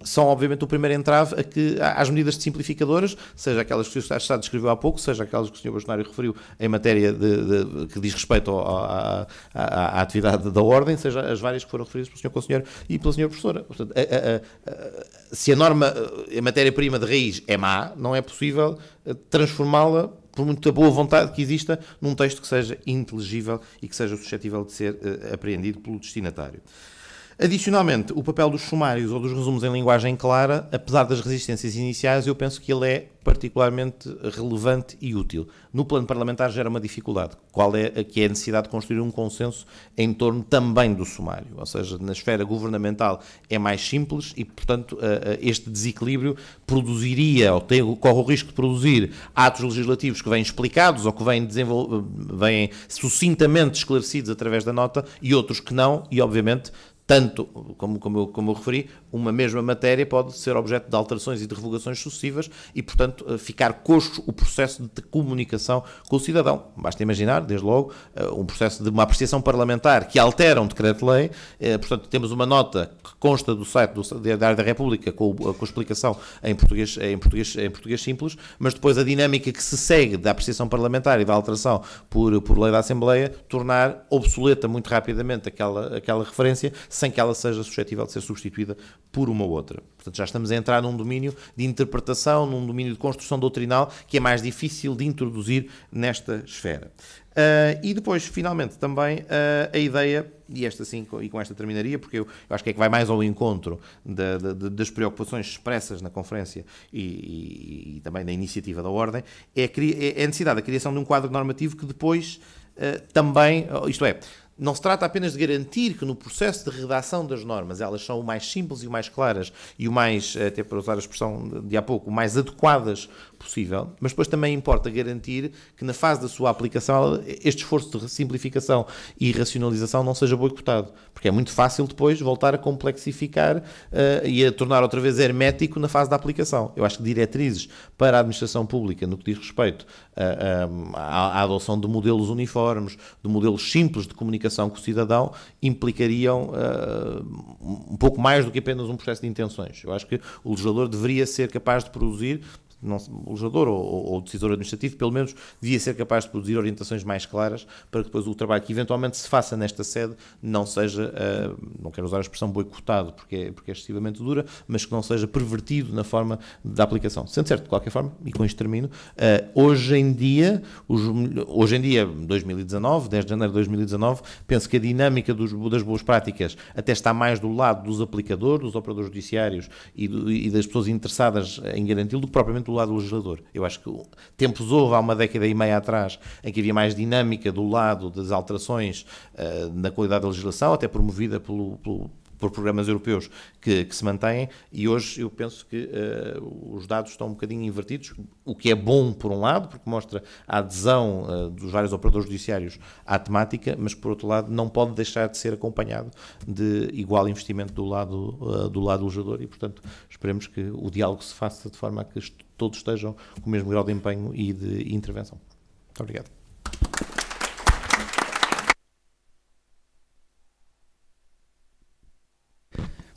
são obviamente o primeiro entrave a que, às medidas simplificadoras, seja aquelas que o Estado, Estado descreveu há pouco, seja aquelas que o Sr. Bolsonaro referiu em matéria de, de que diz respeito à, à, atividade da Ordem, seja as várias que foram referidas pelo Sr. Conselheiro e pela Sra. Professora. Portanto, a, a, a, se a norma, eh, a matéria-prima de raiz é má, não é possível eh, transformá-la por muita boa vontade que exista, num texto que seja inteligível e que seja suscetível de ser uh, apreendido pelo destinatário. Adicionalmente, o papel dos sumários ou dos resumos em linguagem clara, apesar das resistências iniciais, eu penso que ele é particularmente relevante e útil. No plano parlamentar gera uma dificuldade, qual é a que é a necessidade de construir um consenso em torno também do sumário, ou seja, na esfera governamental é mais simples e, portanto, eh, eh, este desequilíbrio produziria ou tem, corre o risco de produzir atos legislativos que vêm explicados ou que vêm, eh, vêm sucintamente esclarecidos através da nota e outros que não, e obviamente tanto, como, como, eu, como eu referi, uma mesma matéria pode ser objeto de alterações e de revogações sucessivas e, portanto, eh, ficar coxo o processo de comunicação com o cidadão. Basta imaginar, desde logo, eh, um processo de uma apreciação parlamentar que altera um decreto-lei. Eh, portanto, temos uma nota que consta do site do, da área da República com, com a explicação em português, em, português, em português simples, mas depois a dinâmica que se segue da apreciação parlamentar e da alteração por, por lei da Assembleia tornar obsoleta muito rapidamente aquela, aquela referência sem que ela seja suscetível de ser substituída por uma outra. Portanto, já estamos a entrar num domínio de interpretação, num domínio de construção doutrinal que é mais difícil de introduzir nesta esfera. Uh, e depois, finalmente, também uh, a ideia, e esta sim, e com esta terminaria, porque eu, eu acho que é que vai mais ao encontro das preocupações expressas na conferência e, e, e, também na iniciativa da Ordem, é a, é, é a necessidade da criação de um quadro normativo que depois uh, também, isto é, não se trata apenas de garantir que no processo de redação das normas elas são o mais simples e o mais claras e o mais, eh, até para usar a expressão de, há pouco, o mais adequadas possível, mas depois também importa garantir que na fase da sua aplicação este esforço de simplificação e racionalização não seja boicotado, porque é muito fácil depois voltar a complexificar uh, e a tornar outra vez hermético na fase da aplicação. Eu acho que diretrizes para a administração pública no que diz respeito eh, à, à adoção de modelos uniformes, de modelos simples de comunicação comunicação com o cidadão implicariam uh, um pouco mais do que apenas um processo de intenções. Eu acho que o legislador deveria ser capaz de produzir não, o legislador ou, ou, o decisor administrativo, pelo menos, devia ser capaz de produzir orientações mais claras para que depois o trabalho que eventualmente se faça nesta sede não seja, uh, não quero usar a expressão boicotado, porque é, porque é excessivamente dura, mas que não seja pervertido na forma da aplicação. Sendo certo, de qualquer forma, e com isto termino, uh, hoje em dia, os, hoje em dia, 2019, 10 de janeiro de 2019, penso que a dinâmica dos, das boas práticas até está mais do lado dos aplicadores, dos operadores judiciários e, do, e das pessoas interessadas em garantir lo propriamente lado do legislador. Eu acho que tempos houve, há uma década e meia atrás, em que havia mais dinâmica do lado das alterações uh, na qualidade da legislação, até promovida pelo, pelo por programas europeus que, que se mantêm, e hoje eu penso que uh, os dados estão um bocadinho invertidos, o que é bom por um lado, porque mostra a adesão uh, dos vários operadores judiciários à temática, mas por outro lado não pode deixar de ser acompanhado de igual investimento do lado, uh, do lado legislador, e portanto esperemos que o diálogo se faça de forma a que todos estejam com o mesmo grau de empenho e de intervenção. Muito obrigado.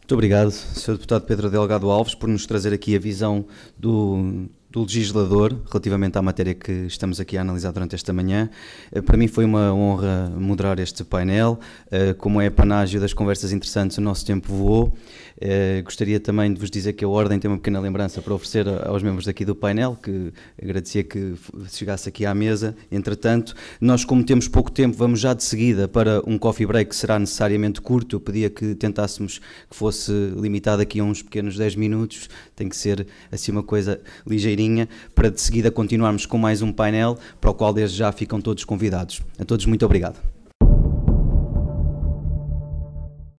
Muito obrigado, Sr. Deputado Pedro Delgado Alves, por nos trazer aqui a visão do, do legislador relativamente à matéria que estamos aqui a analisar durante esta manhã. Eh, para mim foi uma honra moderar este painel. Eh, como é panágio das conversas interessantes, o nosso tempo voou. Eh, gostaria também de vos dizer que a Ordem tem uma pequena lembrança para oferecer aos membros daqui do painel, que agradecia que chegasse aqui à mesa. Entretanto, nós, como temos pouco tempo, vamos já de seguida para um coffee break que será necessariamente curto. Eu pedia que tentássemos que fosse limitado aqui a uns pequenos 10 minutos. Tem que ser assim uma coisa ligeirinha para de seguida continuarmos com mais um painel para o qual desde já ficam todos convidados. A todos muito obrigado.